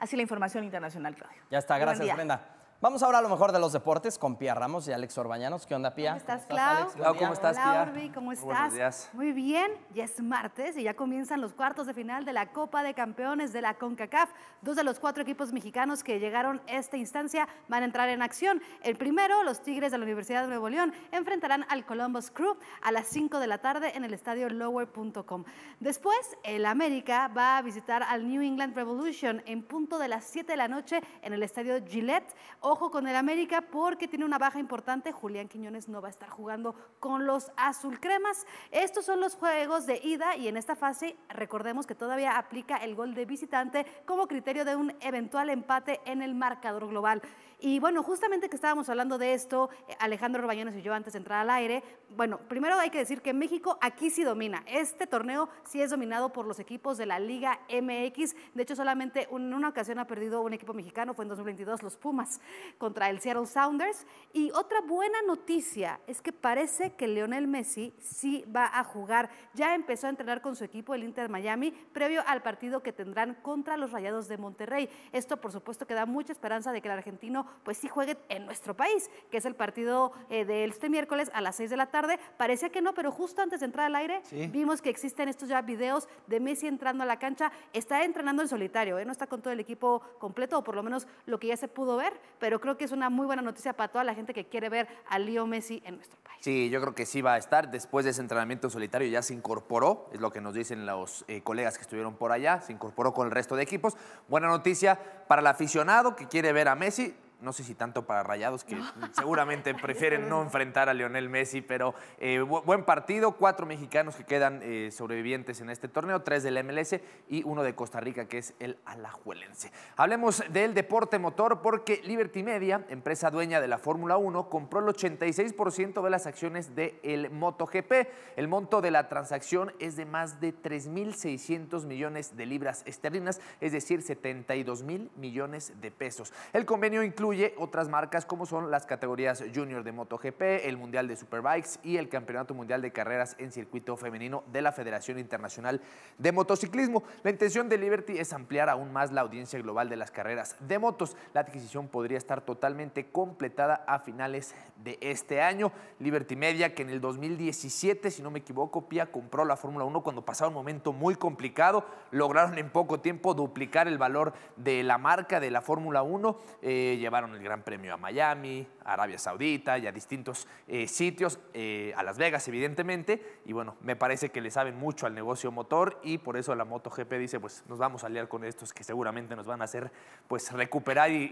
Así la información internacional, Claudio. Ya está, gracias Brenda. Vamos ahora a lo mejor de los deportes con Pia Ramos y Alex Orbañanos. ¿Qué onda, Pia? ¿Cómo estás, Clau? Clau, ¿cómo estás, Pia? ¿cómo estás? Muy bien, ya es martes y ya comienzan los cuartos de final de la Copa de Campeones de la CONCACAF. Dos de los cuatro equipos mexicanos que llegaron a esta instancia van a entrar en acción. El primero, los Tigres de la Universidad de Nuevo León, enfrentarán al Columbus Crew a las 5 de la tarde en el estadio lower.com. Después, el América va a visitar al New England Revolution en punto de las 7 de la noche en el estadio Gillette ojo con el América porque tiene una baja importante. Julián Quiñones no va a estar jugando con los azulcremas. Estos son los juegos de ida y en esta fase recordemos que todavía aplica el gol de visitante como criterio de un eventual empate en el marcador global. Y bueno, justamente que estábamos hablando de esto, eh, Alejandro Bañones y yo antes de entrar al aire, bueno, primero hay que decir que México aquí sí domina. Este torneo sí es dominado por los equipos de la Liga MX. De hecho, solamente en una ocasión ha perdido un equipo mexicano, fue en 2022 los Pumas contra el Seattle Sounders. Y otra buena noticia es que parece que Lionel Messi sí va a jugar. Ya empezó a entrenar con su equipo, el Inter Miami, previo al partido que tendrán contra los Rayados de Monterrey. Esto, por supuesto, que da mucha esperanza de que el argentino pues sí juegue en nuestro país, que es el partido eh, de este miércoles a las 6 de la tarde. Parecía que no, pero justo antes de entrar al aire vimos que existen estos ya videos de Messi entrando a la cancha. Está entrenando en solitario, ¿eh? no está con todo el equipo completo, o por lo menos lo que ya se pudo ver, pero creo que es una muy buena noticia para toda la gente que quiere ver a Leo Messi en nuestro país. Sí, yo creo que sí va a estar. Después de ese entrenamiento solitario ya se incorporó, es lo que nos dicen los eh, colegas que estuvieron por allá, se incorporó con el resto de equipos. Buena noticia para el aficionado que quiere ver a Messi no sé si tanto para Rayados, que seguramente prefieren no enfrentar a Lionel Messi, pero eh, buen partido, cuatro mexicanos que quedan eh, sobrevivientes en este torneo, tres del MLS y uno de Costa Rica, que es el Alajuelense. Hablemos del deporte motor porque Liberty Media, empresa dueña de la Fórmula 1, compró el 86% de las acciones del el MotoGP. El monto de la transacción es de más de 3.600 millones de libras esterlinas, es decir, 72 mil millones de pesos. El convenio incluye otras marcas como son las categorías junior de MotoGP, el Mundial de Superbikes y el Campeonato Mundial de Carreras en Circuito Femenino de la Federación Internacional de Motociclismo. La intención de Liberty es ampliar aún más la audiencia global de las carreras de motos. La adquisición podría estar totalmente completada a finales de este año. Liberty Media, que en el 2017, si no me equivoco, Pia compró la Fórmula 1 cuando pasaba un momento muy complicado, lograron en poco tiempo duplicar el valor de la marca de la Fórmula 1, eh, llevaron el Gran Premio a Miami, Arabia Saudita y a distintos eh, sitios, eh, a Las Vegas evidentemente, y bueno, me parece que le saben mucho al negocio motor y por eso la MotoGP dice, pues nos vamos a aliar con estos que seguramente nos van a hacer pues recuperar y,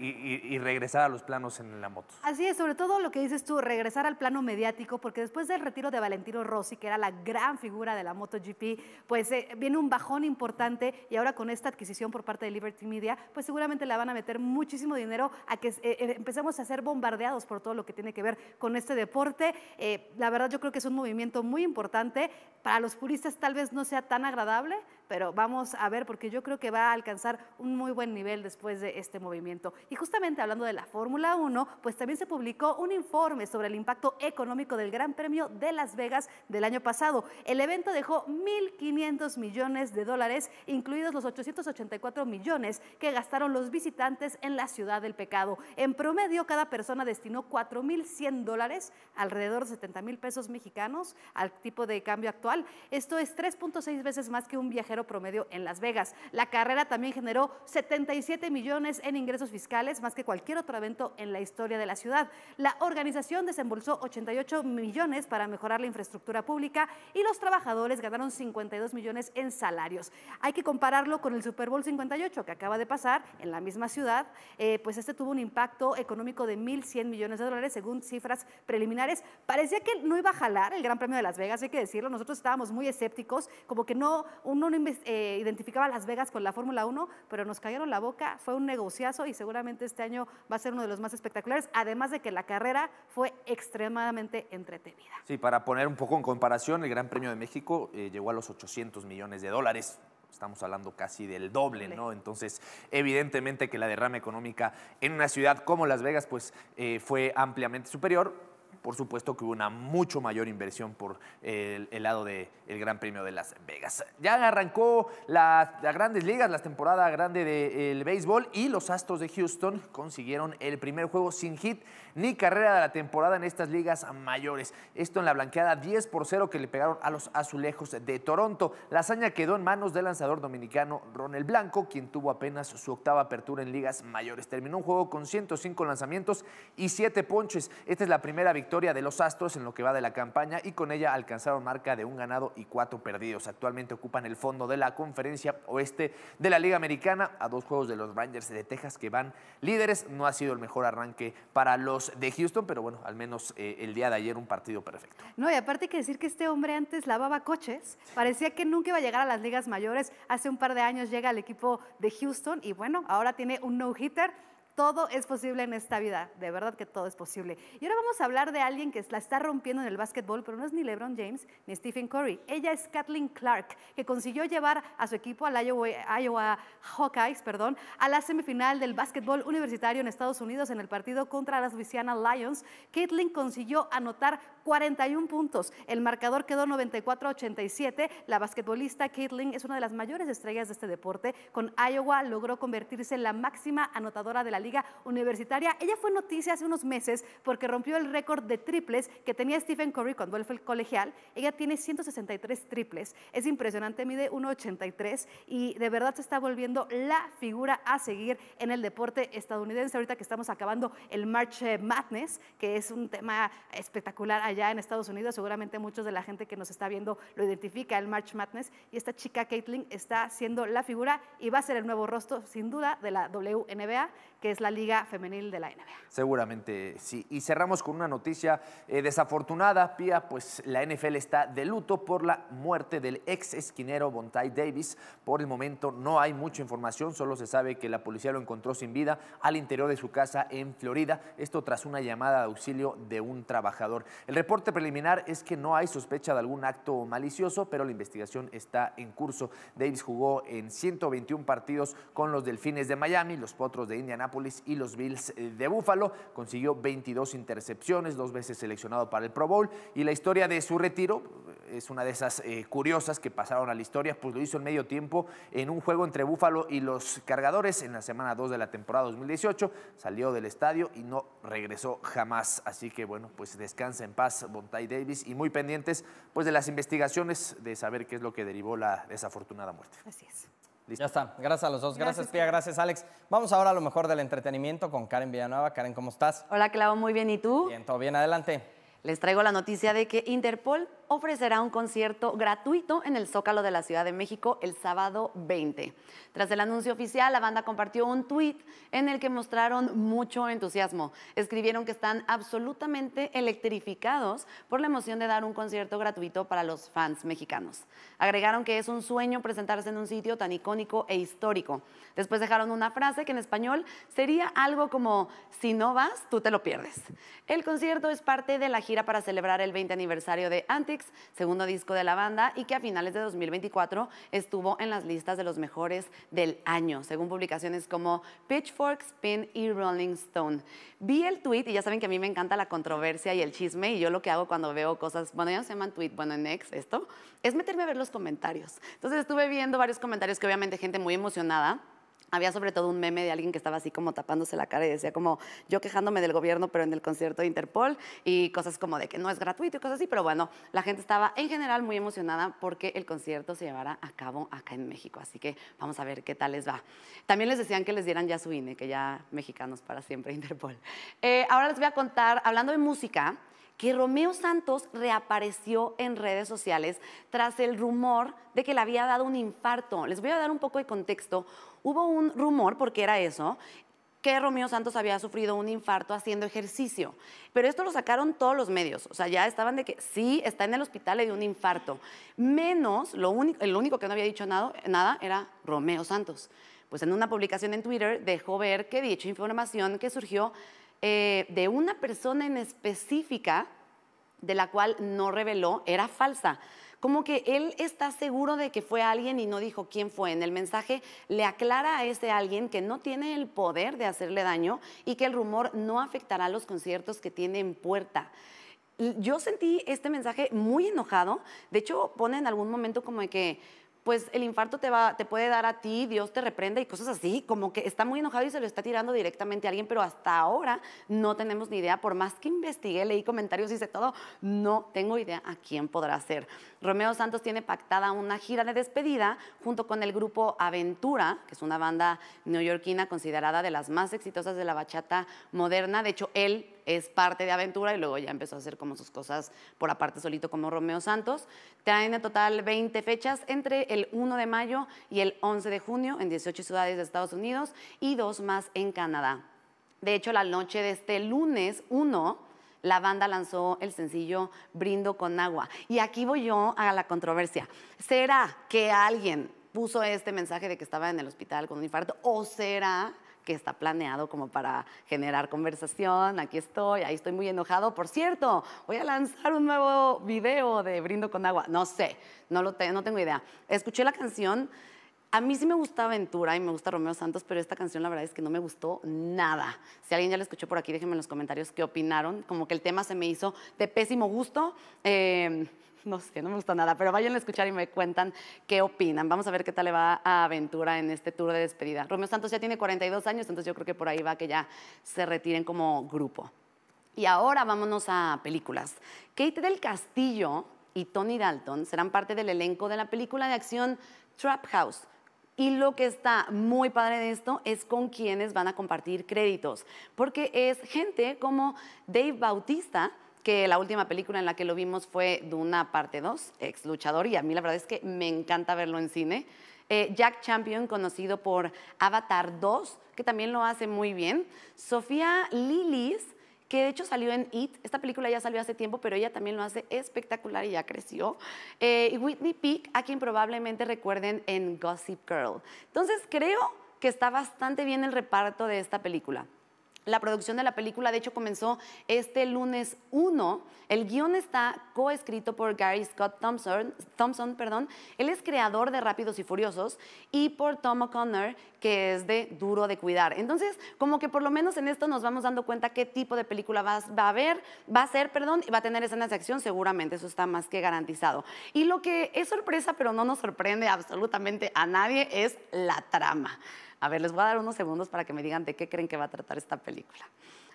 regresar a los planos en la moto. Así es, sobre todo lo que dices tú, regresar al plano mediático, porque después del retiro de Valentino Rossi, que era la gran figura de la MotoGP, pues eh, viene un bajón importante y ahora con esta adquisición por parte de Liberty Media, pues seguramente la van a meter muchísimo dinero a que eh, eh, empezamos a ser bombardeados por todo lo que tiene que ver con este deporte. Eh, la verdad yo creo que es un movimiento muy importante. Para los puristas tal vez no sea tan agradable, pero vamos a ver porque yo creo que va a alcanzar un muy buen nivel después de este movimiento. Y justamente hablando de la Fórmula 1, pues también se publicó un informe sobre el impacto económico del Gran Premio de Las Vegas del año pasado. El evento dejó 1.500 millones de dólares, incluidos los 884 millones que gastaron los visitantes en la ciudad del pecado. En promedio, cada persona destinó 4.100 dólares, alrededor de 70 mil pesos mexicanos, al tipo de cambio actual. Esto es 3.6 veces más que un viajero promedio en Las Vegas. La carrera también generó 77 millones en ingresos fiscales, más que cualquier otro evento en la historia de la ciudad. La organización desembolsó 88 millones para mejorar la infraestructura pública y los trabajadores ganaron 52 millones en salarios. Hay que compararlo con el Super Bowl 58 que acaba de pasar en la misma ciudad, eh, pues este tuvo un impacto económico de 1.100 millones de dólares según cifras preliminares. Parecía que no iba a jalar el Gran Premio de Las Vegas, hay que decirlo. Nosotros estábamos muy escépticos, como que no, uno no eh, identificaba Las Vegas con la Fórmula 1, pero nos cayeron la boca, fue un negociazo y seguramente este año va a ser uno de los más espectaculares, además de que la carrera fue extremadamente entretenida. Sí, para poner un poco en comparación, el Gran Premio de México eh, llegó a los 800 millones de dólares, estamos hablando casi del doble, ¿no? Entonces, evidentemente que la derrama económica en una ciudad como Las Vegas, pues eh, fue ampliamente superior. Por supuesto que hubo una mucho mayor inversión por el, lado del Gran Premio de Las Vegas. Ya arrancó las, grandes ligas, la temporada grande del béisbol y los Astros de Houston consiguieron el primer juego sin hit ni carrera de la temporada en estas ligas mayores. Esto en la blanqueada 10 por 0 que le pegaron a los azulejos de Toronto. La hazaña quedó en manos del lanzador dominicano Ronel Blanco, quien tuvo apenas su octava apertura en ligas mayores. Terminó un juego con 105 lanzamientos y 7 ponches. Esta es la primera victoria de los Astros en lo que va de la campaña y con ella alcanzaron marca de un ganado y cuatro perdidos. Actualmente ocupan el fondo de la conferencia oeste de la Liga Americana a dos juegos de los Rangers de Texas que van líderes. No ha sido el mejor arranque para los de Houston, pero bueno, al menos eh, el día de ayer un partido perfecto. No, y aparte hay que decir que este hombre antes lavaba coches, parecía que nunca iba a llegar a las ligas mayores, hace un par de años llega al equipo de Houston y bueno, ahora tiene un no-hitter todo es posible en esta vida, de verdad que todo es posible. Y ahora vamos a hablar de alguien que la está rompiendo en el básquetbol, pero no es ni LeBron James ni Stephen Curry. Ella es Kathleen Clark, que consiguió llevar a su equipo al Iowa, Hawkeyes perdón, a la semifinal del básquetbol universitario en Estados Unidos en el partido contra las Louisiana Lions. Kathleen consiguió anotar 41 puntos. El marcador quedó 94-87. La basquetbolista Caitlin es una de las mayores estrellas de este deporte. Con Iowa logró convertirse en la máxima anotadora de la liga universitaria. Ella fue noticia hace unos meses porque rompió el récord de triples que tenía Stephen Curry cuando él fue el colegial. Ella tiene 163 triples. Es impresionante, mide 1,83 y de verdad se está volviendo la figura a seguir en el deporte estadounidense. Ahorita que estamos acabando el March Madness, que es un tema espectacular allá en Estados Unidos, seguramente muchos de la gente que nos está viendo lo identifica, el March Madness, y esta chica Caitlin está siendo la figura y va a ser el nuevo rostro, sin duda, de la WNBA, que es la liga femenil de la NBA. Seguramente sí. Y cerramos con una noticia eh, desafortunada, Pía, pues la NFL está de luto por la muerte del ex esquinero Bontay Davis. Por el momento no hay mucha información, solo se sabe que la policía lo encontró sin vida al interior de su casa en Florida, esto tras una llamada de auxilio de un trabajador. El reporte preliminar es que no hay sospecha de algún acto malicioso, pero la investigación está en curso. Davis jugó en 121 partidos con los Delfines de Miami, los Potros de Indianápolis y los Bills eh, de Buffalo. Consiguió 22 intercepciones, dos veces seleccionado para el Pro Bowl. Y la historia de su retiro es una de esas eh, curiosas que pasaron a la historia, pues lo hizo en medio tiempo en un juego entre Búfalo y los cargadores en la semana 2 de la temporada 2018. Salió del estadio y no regresó jamás. Así que bueno, pues descansa en paz Bontay Davis y muy pendientes pues de las investigaciones de saber qué es lo que derivó la desafortunada muerte. Así es. Ya está. Gracias a los dos. Gracias, gracias, Gracias, Alex. Vamos ahora a lo mejor del entretenimiento con Karen Villanueva. Karen, ¿cómo estás? Hola, Clau. Muy bien. ¿Y tú? Bien, todo bien. Adelante. Les traigo la noticia de que Interpol ofrecerá un concierto gratuito en el Zócalo de la Ciudad de México el sábado 20. Tras el anuncio oficial, la banda compartió un tuit en el que mostraron mucho entusiasmo. Escribieron que están absolutamente electrificados por la emoción de dar un concierto gratuito para los fans mexicanos. Agregaron que es un sueño presentarse en un sitio tan icónico e histórico. Después dejaron una frase que en español sería algo como, si no vas, tú te lo pierdes. El concierto es parte de la gira para celebrar el 20 aniversario de Antics segundo disco de la banda, y que a finales de 2024 estuvo en las listas de los mejores del año, según publicaciones como Pitchfork, Spin y Rolling Stone. Vi el tweet y ya saben que a mí me encanta la controversia y el chisme, y yo lo que hago cuando veo cosas, bueno, ya no se llaman tweet, bueno, en ex, esto, es meterme a ver los comentarios. Entonces estuve viendo varios comentarios que obviamente gente muy emocionada había sobre todo un meme de alguien que estaba así como tapándose la cara y decía como yo quejándome del gobierno pero en el concierto de Interpol y cosas como de que no es gratuito y cosas así, pero bueno, la gente estaba en general muy emocionada porque el concierto se llevara a cabo acá en México, así que vamos a ver qué tal les va. También les decían que les dieran ya su INE, que ya mexicanos para siempre Interpol. Eh, ahora les voy a contar, hablando de música, que Romeo Santos reapareció en redes sociales tras el rumor de que le había dado un infarto. Les voy a dar un poco de contexto. Hubo un rumor, porque era eso, que Romeo Santos había sufrido un infarto haciendo ejercicio. Pero esto lo sacaron todos los medios. O sea, ya estaban de que sí, está en el hospital, le dio un infarto. Menos, lo único, el único que no había dicho nada, nada era Romeo Santos. Pues en una publicación en Twitter dejó ver que dicha información que surgió eh, de una persona en específica de la cual no reveló era falsa. Como que él está seguro de que fue alguien y no dijo quién fue. En el mensaje le aclara a ese alguien que no tiene el poder de hacerle daño y que el rumor no afectará los conciertos que tiene en puerta. Yo sentí este mensaje muy enojado. De hecho, pone en algún momento como de que pues el infarto te, va, te puede dar a ti, Dios te reprenda y cosas así, como que está muy enojado y se lo está tirando directamente a alguien, pero hasta ahora no tenemos ni idea, por más que investigué, leí comentarios, hice todo, no tengo idea a quién podrá ser. Romeo Santos tiene pactada una gira de despedida junto con el grupo Aventura, que es una banda neoyorquina considerada de las más exitosas de la bachata moderna, de hecho él es parte de Aventura y luego ya empezó a hacer como sus cosas por aparte solito como Romeo Santos. Traen en total 20 fechas entre el 1 de mayo y el 11 de junio en 18 ciudades de Estados Unidos y dos más en Canadá. De hecho, la noche de este lunes 1 la banda lanzó el sencillo Brindo con agua. Y aquí voy yo a la controversia. ¿Será que alguien puso este mensaje de que estaba en el hospital con un infarto o será que está planeado como para generar conversación. Aquí estoy, ahí estoy muy enojado. Por cierto, voy a lanzar un nuevo video de Brindo con Agua. No sé, no, lo no tengo idea. Escuché la canción. A mí sí me gusta Aventura y me gusta Romeo Santos, pero esta canción la verdad es que no me gustó nada. Si alguien ya la escuchó por aquí, déjenme en los comentarios qué opinaron. Como que el tema se me hizo de pésimo gusto. Eh, no sé, no me gusta nada, pero vayan a escuchar y me cuentan qué opinan. Vamos a ver qué tal le va a Aventura en este tour de despedida. Romeo Santos ya tiene 42 años, entonces yo creo que por ahí va que ya se retiren como grupo. Y ahora vámonos a películas. Kate del Castillo y Tony Dalton serán parte del elenco de la película de acción Trap House. Y lo que está muy padre de esto es con quienes van a compartir créditos, porque es gente como Dave Bautista, que la última película en la que lo vimos fue Duna Parte 2, ex luchador, y a mí la verdad es que me encanta verlo en cine. Eh, Jack Champion, conocido por Avatar 2, que también lo hace muy bien. Sofía Lillis, que de hecho salió en It. Esta película ya salió hace tiempo, pero ella también lo hace espectacular y ya creció. Eh, y Whitney Peak, a quien probablemente recuerden en Gossip Girl. Entonces creo que está bastante bien el reparto de esta película. La producción de la película, de hecho, comenzó este lunes 1. El guión está coescrito por Gary Scott Thompson, Thompson perdón. él es creador de Rápidos y Furiosos, y por Tom O'Connor, que es de Duro de Cuidar. Entonces, como que por lo menos en esto nos vamos dando cuenta qué tipo de película va, a haber, va a ser, perdón, y va a tener escenas de acción, seguramente, eso está más que garantizado. Y lo que es sorpresa, pero no nos sorprende absolutamente a nadie, es la trama. A ver, les voy a dar unos segundos para que me digan de qué creen que va a tratar esta película.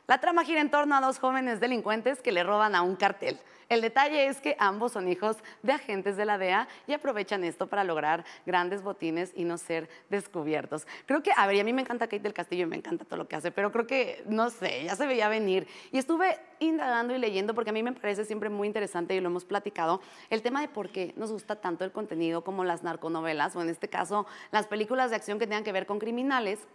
La trama gira en torno a dos jóvenes delincuentes que le roban a un cartel. El detalle es que ambos son hijos de agentes de la DEA y aprovechan esto para lograr grandes botines y no ser descubiertos. Creo que, a ver, a mí me encanta Kate del Castillo y me encanta todo lo que hace, pero creo que, no sé, ya se veía venir. Y estuve indagando y leyendo porque a mí me parece siempre muy interesante y lo hemos platicado, el tema de por qué nos gusta tanto el contenido como las narconovelas o en este caso las películas de acción que tengan que ver con criminales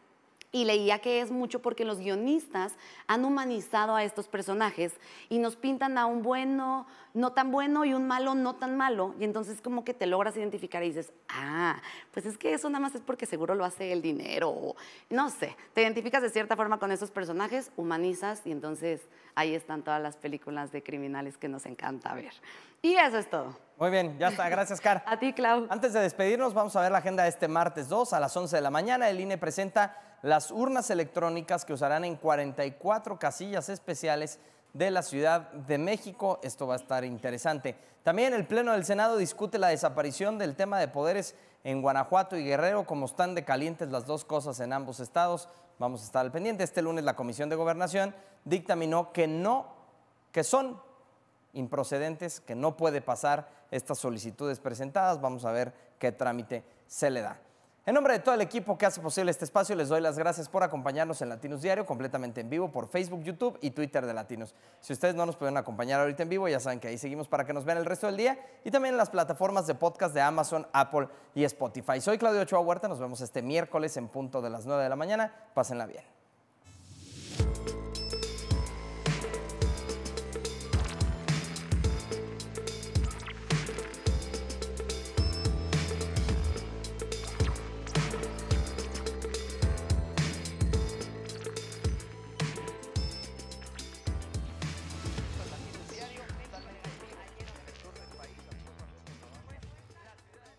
y leía que es mucho porque los guionistas han humanizado a estos personajes y nos pintan a un bueno, no tan bueno y un malo, no tan malo. Y entonces como que te logras identificar y dices, ah, pues es que eso nada más es porque seguro lo hace el dinero. no sé, te identificas de cierta forma con esos personajes, humanizas y entonces ahí están todas las películas de criminales que nos encanta ver. Y eso es todo. Muy bien, ya está. Gracias, Car. a ti, Clau. Antes de despedirnos, vamos a ver la agenda de este martes 2 a las 11 de la mañana. El INE presenta las urnas electrónicas que usarán en 44 casillas especiales de la Ciudad de México. Esto va a estar interesante. También el Pleno del Senado discute la desaparición del tema de poderes en Guanajuato y Guerrero, como están de calientes las dos cosas en ambos estados. Vamos a estar al pendiente. Este lunes la Comisión de Gobernación dictaminó que no, que son improcedentes, que no puede pasar estas solicitudes presentadas. Vamos a ver qué trámite se le da. En nombre de todo el equipo que hace posible este espacio, les doy las gracias por acompañarnos en Latinos Diario, completamente en vivo por Facebook, YouTube y Twitter de Latinos. Si ustedes no nos pueden acompañar ahorita en vivo, ya saben que ahí seguimos para que nos vean el resto del día y también en las plataformas de podcast de Amazon, Apple y Spotify. Soy Claudio Ochoa Huerta, nos vemos este miércoles en punto de las 9 de la mañana. Pásenla bien.